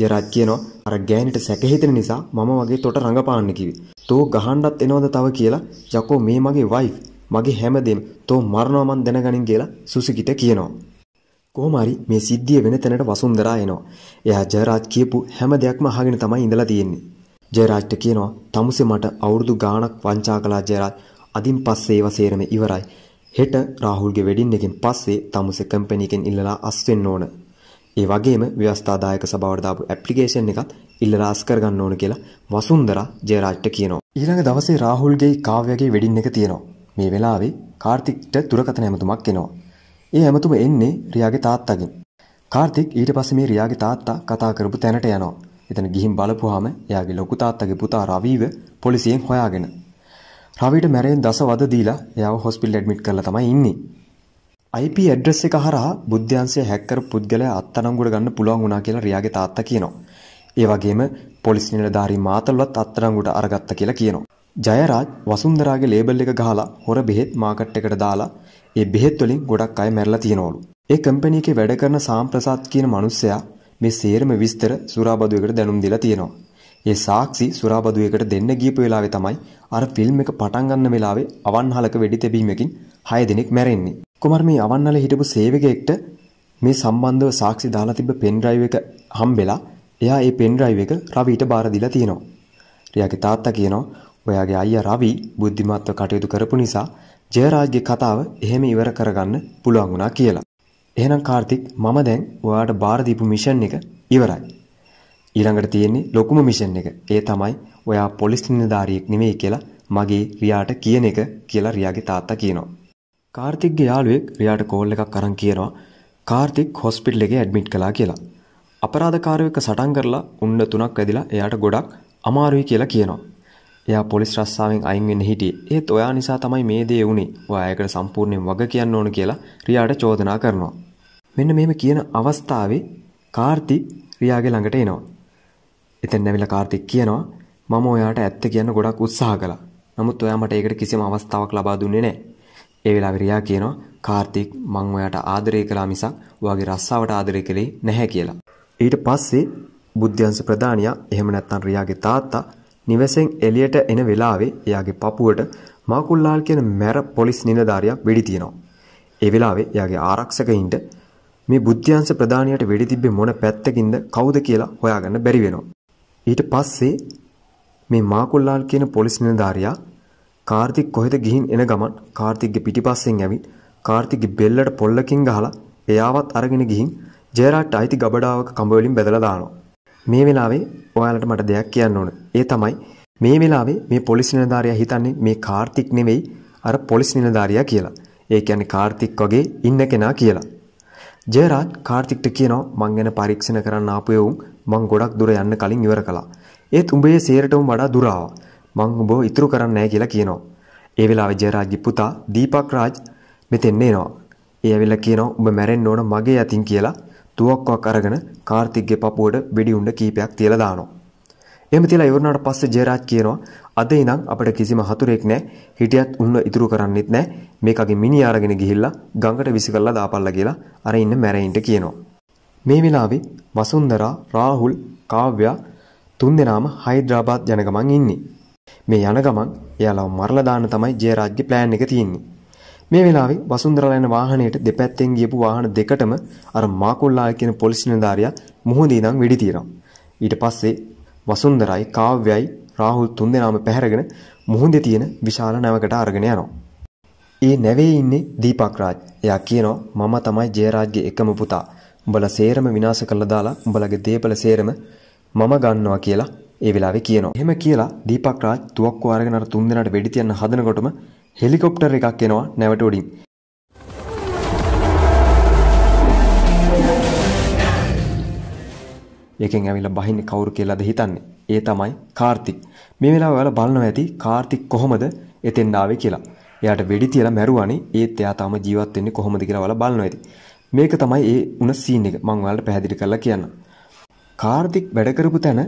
ජයරාජ් කියනවා අර ගෑනිට සැක හිතෙන නිසා මම වගේ තොට රඟපාන්න කිවි. තෝ ගහන්නත් එනවද තව කියලා යකෝ මේ මගේ වයිෆ් මගේ හැමදේම තෝ මරනවා මන් දැනගනින් කියලා සුසිකිට කියනවා. කොහොම හරි මේ සිද්ධිය වෙන තැනට වසුන්දරා එනවා. එයා ජයරාජ් කියපු හැම දෙයක්ම අහගෙන තමයි ඉඳලා තියෙන්නේ. ජයරාජ්ට කියනවා "තමුසේ මට අවුරුදු ගාණක් වංචා කළා ජයරාජ්. අදින් පස්සේ ඒව සේරම ඉවරයි. හෙට රාහුල්ගේ වෙඩින් එකෙන් පස්සේ තමුසේ කම්පැනි එකෙන් ඉල්ලලා අස් වෙන්න ඕන." ඒ වගේම ව්‍යවස්ථාදායක සභාවට දාපු ඇප්ලිකේෂන් එකත් ඉල්ලලා අස් කරගන්න ඕන කියලා වසුන්දරා ජයරාජ්ට කියනවා. ඊළඟ දවසේ රාහුල්ගේ කාව්‍යගේ වෙඩින් එක තියෙනවා. මේ වෙලාවේ කාර්තික්ට දුරකථන ඇමතුමක් එනවා. ඒ හැමතුම එන්නේ රියාගේ තාත්තගෙන්. කාර්තික් ඊට පස්සේ මේ රියාගේ තාත්තා කතා කරපු තැනට යනවා. එතන ගිහින් බලපුවාම එයාගේ ලොකු තාත්තගේ පුතා රවිව පොලිසියෙන් හොයාගෙන. රවිට මැරෙන් දස වද දීලා එයාව හොස්පිටල් ඇඩ්මිට් කරලා තමයි ඉන්නේ. IP ඇඩ්‍රස් එක හරහා බුද්ධ්‍යංශය හැක් කරපු පුද්ගලයා අත්අඩංගුවට ගන්න පුළුවන් වුණා කියලා රියාගේ තාත්තා කියනවා. ඒ වගේම පොලිස් නිලධාරී මාතලවත් අත්අඩංගුවට අරගත්තා කියලා කියනවා. ජයරාජ් වසුන්දරාගේ ලේබල් එක ගහලා හොර බෙහෙත් මාකට් එකට දාලා ඒ බෙහෙත් වලින් ගොඩක් අය මැරලා තියෙනවලු. ඒ කම්පැනි එකේ වැඩ කරන සාම්ප්‍රසාද් කියන මිනිස්සයා මේ සේරම විස්තර සුරාබදුවේකට දැනුම් දීලා තියෙනවා. ඒ සාක්ෂි සුරාබදුවේකට දෙන්න ගියපු වෙලාවේ තමයි අර ෆිල්ම් එක පටන් ගන්න වෙලාවේ අවන්හලක වෙඩි තැබීමකින් 6 දෙනෙක් මැරෙන්නේ. කුමාර මේ අවන්හලේ හිටපු සේවකයෙක්ට මේ සම්බන්ධව සාක්ෂි දාලා තිබ්බ පෙන් ඩ්‍රයිව් එක හම්බෙලා එයා ඒ පෙන් ඩ්‍රයිව් එක රවිට බාර දීලා තියෙනවා. රියාගේ තාත්තා කියනවා ඔයාගේ අයියා රවි බුද්ධිමත්ව කටයුතු කරපු නිසා ජයරාජ්ගේ කතාව එහෙම ඉවර කරගන්න පුළුවන් වුණා කියලා. එහෙනම් කාර්තික් මම දැන් ඔයාට බාර දීපු මිෂන් එක ඉවරයි. ඊළඟට තියෙන්නේ ලොකුම මිෂන් එක. ඒ තමයි ඔයා පොලිස් නිලධාරියෙක් නෙමෙයි කියලා මගේ රියාට කියන එක කියලා රියාගේ තාත්තා කියනවා. කාර්තික්ගේ යාළුවෙක් රියාට කෝල් එකක් අරන් කියනවා කාර්තික් හොස්පිටල් එකේ ඇඩ්මිට් කළා කියලා. අපරාධකාරයෙක් සටන් කරලා උන්න තුනක් ඇදිලා එයාට ගොඩක් අමාරුයි කියලා කියනවා. එයා පොලිස් රස්සාවෙන් අයින් වෙන්න හිටියේ. ඒත් ඔයා නිසා තමයි මේ දේ වුනේ. ඔයා ඒකට සම්පූර්ණයෙන් වග කියන්න ඕන කියලා රියාට චෝදනා කරනවා. මෙන්න මෙහෙම කියන අවස්ථාවේ කාර්ති රියාගේ ළඟට එනවා. එතෙන් ඇවිල්ලා කාර්තික් කියනවා මම ඔයාට ඇත්ත කියන්න ගොඩක් උත්සාහ කළා. නමුත් ඔයා මට ඒකට කිසිම අවස්ථාවක් ලබා දුන්නේ නැහැ. ඒ වෙලාවේ රියා කියනවා කාර්තික් මං ඔයාට ආදරය කළා මිසක් ඔයාගේ රස්සාවට ආදරය කළේ නැහැ කියලා. ඊට පස්සේ බුද්ධ්‍යංශ ප්‍රධානියා එහෙම නැත්නම් රියාගේ තාත්තා නිවසෙන් එළියට එන වෙලාවේ එයාගේ පපුවට මාකුල්ලාල් කියන මැර පොලිස් නිලධාරියා වෙඩි තියනවා. ඒ වෙලාවේ එයාගේ ආරක්ෂකයින්ට මේ බුද්ධ්‍යංශ ප්‍රධානියට වෙඩි තිබ්බේ මොන පැත්තකින්ද කවුද කියලා හොයාගන්න බැරි වෙනවා. ඊට පස්සේ මේ මාකුල්ලාල් කියන පොලිස් නිලධාරියා කාර්තික් කොහෙද ගිහින් එන ගමන් කාර්තික්ගේ පිටිපස්සෙන් ඇවිත් කාර්තික්ගේ බෙල්ලට පොල්ලකින් ගහලා එයාවත් අරගෙන ගිහින් ජයරාට් අයිති ගබඩාවක කඹ වලින් බැදලා දානවා. මේ වෙලාවේ ඔයාලට මට දෙයක් කියන්න ඕන. ඒ තමයි මේ වෙලාවේ මේ පොලිස් නිලධාරියා හිතන්නේ මේ කාර්තික් නෙවෙයි අර පොලිස් නිලධාරියා කියලා. ඒ කියන්නේ කාර්තික් වගේ ඉන්න කෙනා කියලා. ජයරාජ් කාර්තික්ට කියනවා මං ගැන පරීක්ෂණ කරන්න ආපු එවුන් මං ගොඩක් දුර යන්න කලින් ඉවර කළා. ඒත් උඹේ සේරට උඹ වඩා දුර ආවා. මං උඹව ඉතුරු කරන්නේ නැහැ කියලා කියනවා. ඒ වෙලාවේ ජයරාජ්ගේ පුතා දීපක් රාජ් මෙතෙන් එනවා. ඒ ඇවිල්ලා කියනවා උඹ මැරෙන්න ඕන මගේ අතින් කියලා. තුවක්කුවක් අරගෙන කාර්තික්ගේ පපුවට වෙඩි උණ්ඩ කීපයක් තියලා දානවා. එහෙම තියලා ඉවරනාට පස්සේ ජයරාජ් කියනවා අද ඉඳන් අපිට කිසිම හතුරෙක් නැහැ. හිටියත් උන්න ඉතුරු කරන්නෙත් නැහැ. මේකගේ මිනිහ අරගෙන ගිහිල්ලා ගඟට විසි කරලා දාපල්ලා කියලා අර ඉන්න මැරෙයින්ට කියනවා. මේ වෙලාවේ වසුන්දරා රාහුල් කාව්‍යා තුන්දෙනාම හයිද්‍රාබාද් යන ගමන් ඉන්නේ. මේ යන ගමන් එයාලව මරලා දාන්න තමයි ජයරාජ්ගේ ප්ලෑන් එක තියෙන්නේ. මේ වෙලාවේ වසුන්දරා යන වාහනයට දෙපැත්තෙන් ගියපු වාහන දෙකටම අර මාකුල්ලාය කියන පොලිස් නිලධාරියා මුහුදේ ඉඳන් වෙඩි තියනවා. ඊට පස්සේ වසුන්දරයි කාව්‍යයි රාහුල් තුන්දෙනාම පැහැරගෙන මුහුදේ තියෙන විශාල නැවකට අරගෙන යනවා. ඒ නැවේ ඉන්නේ දීපක් රාජ්. එයා කියනවා මම තමයි ජයරාජ්ගේ එකම පුතා. උඹලා සේරම විනාශ කළා දාලා උඹලගේ දේපල සේරම මම ගන්නවා කියලා ඒ වෙලාවේ කියනවා. එහෙම කියලා දීපක් රාජ් තුවක්කුව අරගෙන අර තුන්දෙනාට වෙඩි තියන්න හදනකොටම හෙලිකොප්ටර් එකක් එනවා නැවට උඩින්. ඒකෙන් ඇවිල්ලා බහින්නේ කවුරු කියලාද හිතන්නේ. ඒ තමයි කාර්තික්. මේ වෙලාව ඔයාලා බලනවා ඇති කාර්තික් කොහොමද එතෙන් ආවේ කියලා. එයාට වෙඩි තියලා මැරුවානේ. ඒත් එයා තාම ජීවත් වෙන්නේ කොහොමද කියලා ඔයාලා බලනවා ඇති. මේක තමයි ඒ උන සීන් එක. මම ඔයාලට පැහැදිලි කරලා කියන්නම්. කාර්තික් වැඩ කරපු තැන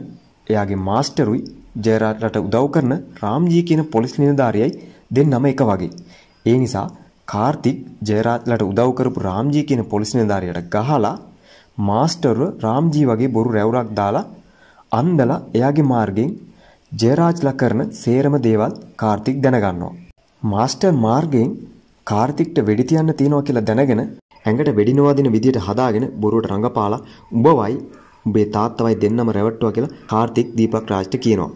එයාගේ මාස්ටරුයි ජයරාජ්ට උදව් කරන රාම්ජී කියන පොලිස් නිලධාරියයි දෙන්නම එක වගේ. ඒ නිසා කාර්තික් ජයරාජ්ලට උදව් කරපු රාම්ජී කියන පොලිස් නිලධාරියට ගහලා මාස්ටර්ව රාම්ජී වගේ බොරු රැවුලක් දාලා අන්දලා එයාගේ මාර්ගෙන් ජයරාජ්ලා කරන සේරම දේවල් කාර්තික් දැනගන්නවා. මාස්ටර් මාර්ගෙන් කාර්තික්ට වෙඩි තියන්න තියනවා කියලා දැනගෙන ඇඟට වෙඩි නොවදින විදියට හදාගෙන බොරුවට රඟපාලා උඹවයි උඹේ තාත්තවයි දෙන්නම රැවට්ටුවා කියලා කාර්තික් දීපක් රාජ්ට කියනවා.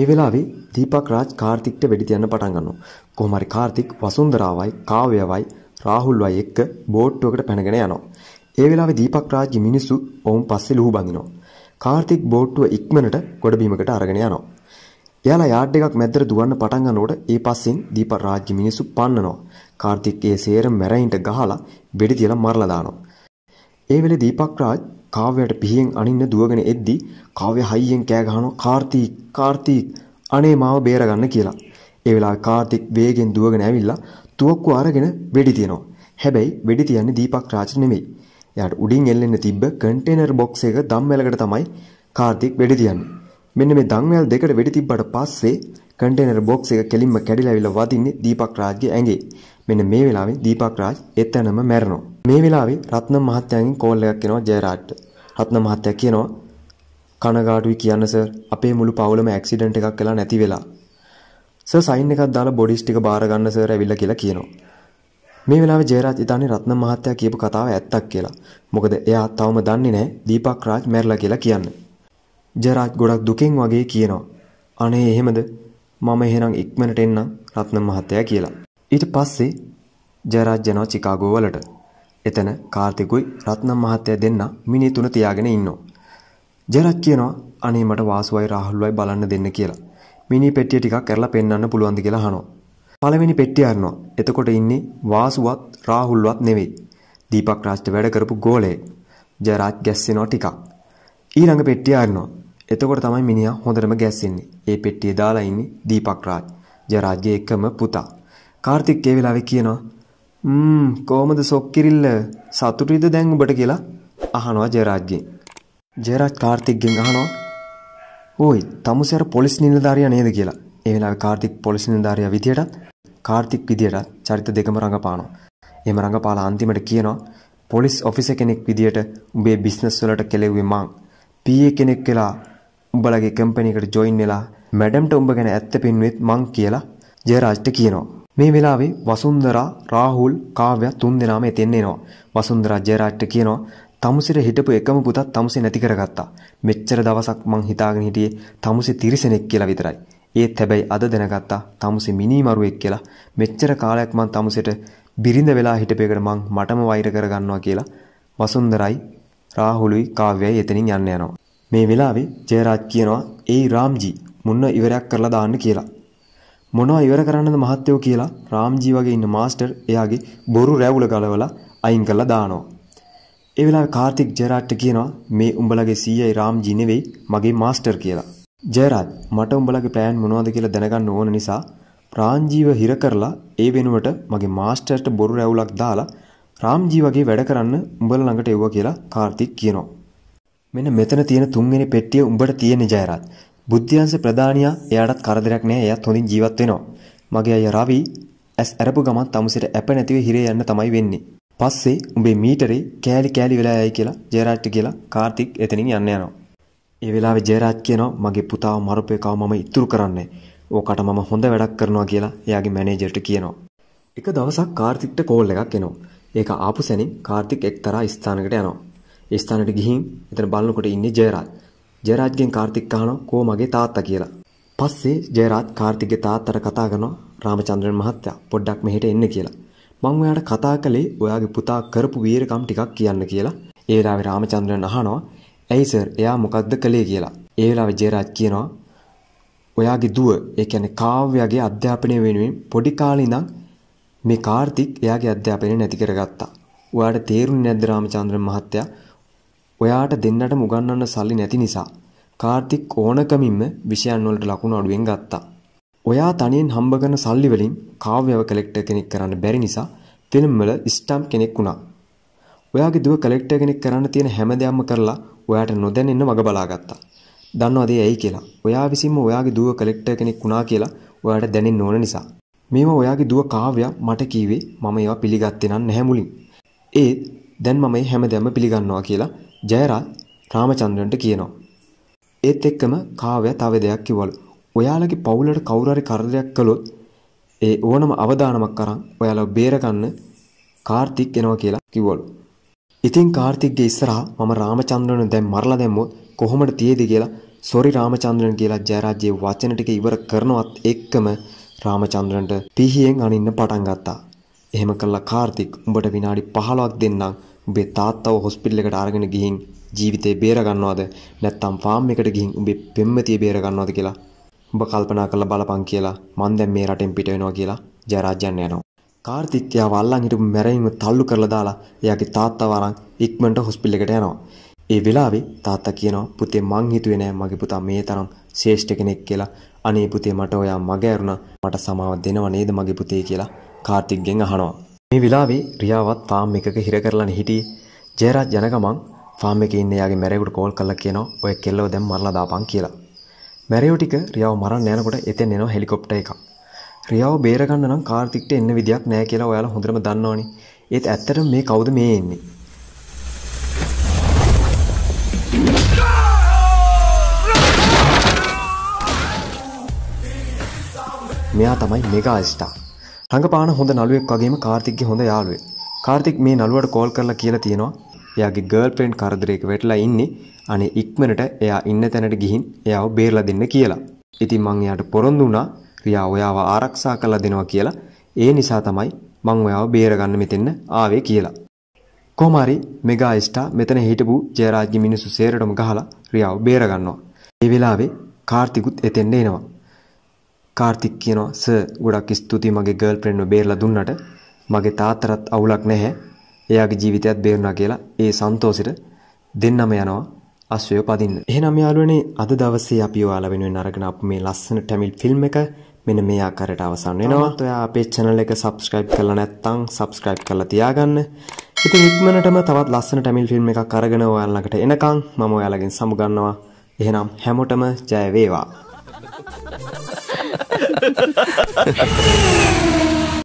ඒ වෙලාවේ දීපක් රාජ් කාර්තික්ට වෙඩි තියන්න පටන් ගන්නවා. කොහොම හරි කාර්තික් වසුන්දරාවයි කාව්‍යවයි රාහුල්වයි එක්ක බෝට්ටුවකට පැනගෙන යනවා. ඒ වෙලාවේ දීපක් රාජ්ගේ මිනිස්සු ඔවුන් පස්සේ ලුහු බඳිනවා. කාර්තික් බෝට්ටුව ඉක්මනට ගොඩබිමකට අරගෙන යනවා. එයාලා යාඩ් එකක් මැද්දට දුවන්න පටන් ගන්නකොට ඒ පස්සෙන් දීප රාජ්‍ය මිනිස්සු පන්නනවා. කාර්තික් ඒ සේරම මැරයින්ට ගහලා වෙඩි තියලා මරලා දානවා. ඒ වෙලේ දීපක් රාජ් කාව්‍යයට පිහියෙන් අනින්න දුවගෙන එද්දි කාව්‍ය හයියෙන් කෑ ගහනවා කාර්තික් කාර්තික් අනේ මාව බේරගන්න කියලා. ඒ වෙලාවේ කාර්තික් වේගෙන් දුවගෙන ඇවිල්ලා තුවක්කුව අරගෙන වෙඩි තියනවා. හැබැයි වෙඩි තියන්නේ දීපක් රාජ් නෙමෙයි. එයාට උඩින් එල්ලෙන්න තිබ්බ කන්ටේනර් බොක්ස් එක දම්වැලකට තමයි කාර්තික් වෙඩි තියන්නේ. මෙන්න මේ දම්වැල් දෙකට වෙඩි තිබ්බට පස්සේ කන්ටේනර් බොක්ස් එක කෙලින්ම කැඩිලා ඇවිල්ලා වදින්නේ දීපක් රාජ්ගේ ඇඟේ. මෙන්න මේ වෙලාවේ දීපක් රාජ් එතනම මැරෙනවා. මේ වෙලාවේ රත්නම් මහත්තයාගෙන් කෝල් එකක් එනවා ජයරාජ්ට. රත්න මහත්තයා කියනවා කනගාටුයි කියන්න සර් අපේ මුළු පවුලම ඇක්සිඩන්ට් එකක් වෙලා නැති වෙලා. සර් සයින් එකක් දාලා බොඩිස් ටික බාර ගන්න සර් ඇවිල්ලා කියලා කියනවා. මේ වෙලාවේ ජයරාජ් ඉතාලි රත්න මහත්තයා කියපු කතාව ඇත්තක් කියලා. මොකද එයා තවම දන්නේ නැහැ දීපක් රාජ් මැරිලා කියලා කියන්නේ. ජයරාජ් ගොඩක් දුකෙන් වගේ කියනවා. අනේ එහෙමද? මම එහෙනම් ඉක්මනට එන්නම් රත්න මහත්තයා කියලා. ඊට පස්සේ ජයරාජ් යනවා චිකාගෝ වලට. එතන කාර්තිකුයි රත්නම් මහත්තයා දෙන්න මිනි තුන තියාගෙන ඉන්නවා. ජයරත් කියනවා අනේ මට වාසුවයි රාහුල්වයි බලන්න දෙන්න කියලා. මිනි පෙට්ටිය ටිකක් කරලා පෙන්වන්න පුළුවන්ද කියලා අහනවා. පළවෙනි පෙට්ටිය අරනවා. එතකොට ඉන්නේ වාසුවත් රාහුල්වත් නෙවෙයි. දීපක් රාජ්ට වැඩ කරපු ගෝලයේ. ජයරත් ගැස්සෙනවා ටිකක්. ඊළඟ පෙට්ටිය අරනවා. එතකොට තමයි මිනිහා හොඳටම ගැස්සෙන්නේ. ඒ පෙට්ටිය දාලා ඉන්නේ දීපක් රාජ්. ජයරාජ්ගේ එකම පුතා. කාර්තික් ඒ වෙලාවේ කියනවා ම්ම් කොහමද සොක්කිරිල්ල සතුටුයිද දැන් ඔබට කියලා අහනවා ජයරාජ්ගෙන්. ජයරාජ් කාර්තික්ගෙන් අහනවා "ඕයි තමුසෙර පොලිස් නිලධාරියා නේද කියලා." ඒ වෙලාවේ කාර්තික් පොලිස් නිලධාරියා විදියටත් කාර්තික් විදියටත් චරිත දෙකම රඟපානවා. එහෙම රඟපාලා අන්තිමට කියනවා "පොලිස් ඔෆිසර් කෙනෙක් විදියට උඹේ බිස්නස් වලට කෙලෙව්වේ මං. PA කෙනෙක් වෙලා උඹලගේ කම්පැනි එකට ජොයින් වෙලා මැඩම්ට උඹ ගැන ඇත්ත පෙන්වෙත් මං" කියලා ජයරාජ්ට කියනවා. මේ වෙලාවේ වසුන්දරා රාහුල් කාව්‍ය තුන් දෙනාම එතෙන් එනවා. වසුන්දරා ජයරාජ්ට කියනවා තමුසිර හිටපු එකම පුතත් තමුසේ නැති කරගත්තා. මෙච්චර දවසක් මං හිතාගෙන හිටියේ තමුසේ තිරිසනෙක් කියලා විතරයි. ඒත් හැබැයි අද දැනගත්තා තමුසේ මිනිමරුවෙක් කියලා. මෙච්චර කාලයක් මං තමුසේට බිරිඳ වෙලා හිටපේකට මං මටම වෛර කරගන්නවා කියලා වසුන්දරයි රාහුලුයි කාව්‍යයි එතනින් යන්න යනවා. මේ වෙලාවේ ජයරාජ් කියනවා "ඒයි රාම්ජී මුන්න ඉවරයක් කරලා දාන්න" කියලා. මොනවා ඉවර කරන්නද මහත්තයෝ කියලා රාම්ජී වගේ ඉන්න මාස්ටර් එයාගේ බොරු රැවුල ගලවලා අයින් කරලා දානවා. ඒ වෙලාවේ කාර්තික් ජයරාජ්ට කියනවා මේ උඹලගේ සීයයි රාම්ජී නෙවෙයි මගේ මාස්ටර් කියලා. ජයරාජ් මට උඹලගේ ප්ලෑන් මොනවද කියලා දැනගන්න ඕන නිසා රාම්ජීව හිර කරලා ඒ වෙනුවට මගේ මාස්ටර්ට බොරු රැවුලක් දාලා රාම්ජී වගේ වැඩ කරන්න උඹල ළඟට එවුවා කියලා කාර්තික් කියනවා. මෙන්න මෙතන තියෙන තුන්වෙනි පෙට්ටිය උඹට තියෙන ජයරාජ්. බුද්ධ්‍යංශ ප්‍රධානියා එයාටත් කරදරයක් නෑ එයාත් හොඳින් ජීවත් වෙනවා. මගේ අයියා රවි ඇස් අරපු ගමන් තමුසෙට ඇප නැතිව හිරේ යන්න තමයි වෙන්නේ. පස්සේ උඹේ මීටරේ කෑලි කෑලි වෙලා යයි කියලා ජයරාජ්ට කියලා කාර්තික් එතනින් යන්න යනවා. ඒ වෙලාවේ ජයරාජ් කියනවා මගේ පුතාව මරපේකව මම ඉතුරු කරන්නේ. ඕකට මම හොඳ වැඩක් කරනවා කියලා එයාගේ මැනේජර්ට කියනවා. එක දවසක් කාර්තික්ට කෝල් එකක් එනවා. ඒක ආපු සැනින් කාර්තික් එක්තරා ස්ථානකට යනවා. ඒ ස්ථානෙට ගිහින් එතන බලනකොට ඉන්නේ ජයරාජ්. ජයරාජ්ගෙන් කාර්තික් අහනවා කෝ මගේ තාත්තා කියලා. පස්සේ ජයරාජ් කාර්තික්ගේ තාත්තට කතා කරනවා රාමචන්ද්‍රන් මහත්තයා පොඩ්ඩක් මෙහෙට එන්න කියලා. මං ඔයාට කතා කළේ ඔයාගේ පුතා කරපු වීරකම් ටිකක් කියන්න කියලා. ඒ වෙලාවේ රාමචන්ද්‍රන් අහනවා ඇයි සර් එයා මොකක්ද කළේ කියලා. ඒ වෙලාවේ ජයරාජ් කියනවා ඔයාගේ දුව ඒ කියන්නේ කාව්‍යගේ අධ්‍යාපනය වෙනුවෙන් පොඩි කාලේ ඉඳන් මේ කාර්තික් එයාගේ අධ්‍යාපනය නැති කරගත්තා. ඔයාට තේරුණේ නැද්ද රාමචන්ද්‍රන් මහත්තයා? ඔයාට දෙන්නටම උගන්වන්න සල්ලි නැති නිසා කාර්තික් ඕනකමින්ම විෂයන් වලට ලකුණු අඩුවෙන් ගත්තා. ඔයා තනියෙන් හම්බ කරන සල්ලි වලින් කාව්‍යව කලෙක්ටර් කෙනෙක් කරන්න බැරි නිසා තෙලම්වල ස්ටම්ප් කෙනෙක් වුණා. ඔයාගේ දුව කලෙක්ටර් කෙනෙක් කරන්න තියෙන හැම දෙයක්ම කරලා ඔයාට නොදැනෙන්න වග බලාගත්තා. දන්නවද ඇයි කියලා? ඔයා විසින්ම ඔයාගේ දුව කලෙක්ටර් කෙනෙක් වුණා කියලා ඔයාට දැනෙන්න ඕන නිසා. මේවා ඔයාගේ දුව කාව්‍ය මට කිව්වේ මම ඒවා පිළිගත්තේ නැහැ මුලින්. ඒත් දැන් මම මේ හැමදේම පිළිගන්නවා කියලා ජයරත් රාමචන්ද්‍රන්ට කියනවා. ඒත් එක්කම කාව්‍ය තව දෙයක් කිව්වලු. ඔයාලගේ පවුලට කවුරු හරි කරදරයක් කළොත් ඒ ඕනම අවදානමක් අරන් ඔයාලව බේරගන්න කාර්තික් එනවා කියලා කිව්වලු. ඉතින් කාර්තික්ගේ ඉස්සරහා මම රාමචන්ද්‍රන් දැන් මරලා දැම්මොත් කොහොමද තියේද කියලා සොරි රාමචන්ද්‍රන් කියලා ජයරාජ්ගේ වචන ටික ඉවර කරනවත් එක්කම රාමචන්ද්‍රන්ට පිහියෙන් අනින්න පටන් ගත්තා. එහෙම කළා කාර්තික් උඹට විනාඩි 15ක් දෙන්නම් උඹේ තාත්තව හොස්පිටල් එකට අරගෙන ගිහින් ජීවිතේ බේර ගන්නවද නැත්නම් ෆාම් එකට ගිහින් උඹේ පෙම්මතිය බේර ගන්නවද කියලා උඹ කල්පනා කරලා බලපන් කියලා මං දැන් මේ රටෙන් පිට වෙනවා කියලා ජයරාජ්‍යන් යනවා කාර්තික්යාව අල්ලන් හිටපු මැරෙයින්ව තල්ලු කරලා දාලා එයාගේ තාත්තව අරන් ඉක්මනට හොස්පිටල් එකට යනවා ඒ වෙලාවේ තාත්තා කියනවා පුතේ මං හිතුවේ නෑ මගේ පුතා මේ තරම් ශ්‍රේෂ්ඨ කෙනෙක් කියලා. අනේ පුතේ මට ඔයා මග ඇරුණා. මට සමාව දෙනව නේද මගේ පුතේ කියලා කාර්තික්ගෙන් අහනවා. මේ වෙලාවේ රියාවත් ෆාම් එකක හිර කරලානේ හිටියේ. ජයරාජ් යන ගමන් ෆාම් එකේ ඉන්න යාගේ මැරේකට කෝල් කරලා කියනවා ඔය කෙල්ලව දැන් මරලා දාපන් කියලා. මැරයෝ ටික රියාව මරන්න යනකොට එතෙන් එනවා හෙලිකොප්ටර් එකක්. රියාව බේරගන්න නම් කාර්තික්ට එන්න විදියක් නැහැ කියලා ඔයාලා හොඳටම දන්නවනේ. ඒත් ඇත්තටම මේ කවුද මේ එන්නේ? මෙයා තමයි මෙගා ස්ටාර්. රඟපාන හොඳ නළුවෙක් වගේම කාර්තික්ගේ හොඳ යාළුවෙක්. කාර්තික් මේ නළුවට කෝල් කරලා කියලා තියෙනවා. එයාගේ ගර්ල්ෆ්‍රෙන්ඩ් කරදරයක වැටලා ඉන්නේ. අනේ ඉක්මනට එයා ඉන්න තැනට ගිහින් එයාව බේරලා දෙන්න කියලා. ඉතින් මං එයාට පොරොන්දු වුණා රියා ඔයාව ආරක්ෂා කරලා දෙනවා කියලා. ඒ නිසා තමයි මං ඔයාව බේරගන්න මෙතෙන්න ආවේ කියලා. කොහොම හරි මෙගා ස්ටා මෙතන හිටපු ජයරාජ්ගේ මිනිස්සු සේරටම ගහලා රියාව බේරගන්නවා. ඒ වෙලාවේ කාර්තිකුත් එතෙන්ට එනවා. කාර්තික් කියනවා සර් ගොඩක් ස්තුතියි මගේ ගර්ල් ෆ්‍රෙන්ඩ්ව බේරලා දුන්නට. මගේ තාත්තටත් අවුලක් නැහැ. එයාගේ ජීවිතයත් බේරුණා කියලා ඒ සන්තෝෂෙට දෙන්නම යනවා අශ්වය පදින්න. එහෙනම් යාළුවනේ අද දවසේ අපි ඔයාලා වෙනුවෙන් අරගෙන අප මේ ලස්සන ටැමිල් ෆිල්ම් එක මෙන්න මේ ආකාරයට අවසන් වෙනවා. ඔයා අපේ channel එක subscribe කරලා නැත්නම් subscribe කරලා තියාගන්න. ඉතින් ඉක්මනටම තවත් ලස්සන ටැමිල් ෆිල්ම් එකක් අරගෙන ඔයාලා ළඟට එනකන් මම ඔයාලගෙන් සමු ගන්නවා. එහෙනම් හැමෝටම ජය වේවා. Yeah. [LAUGHS]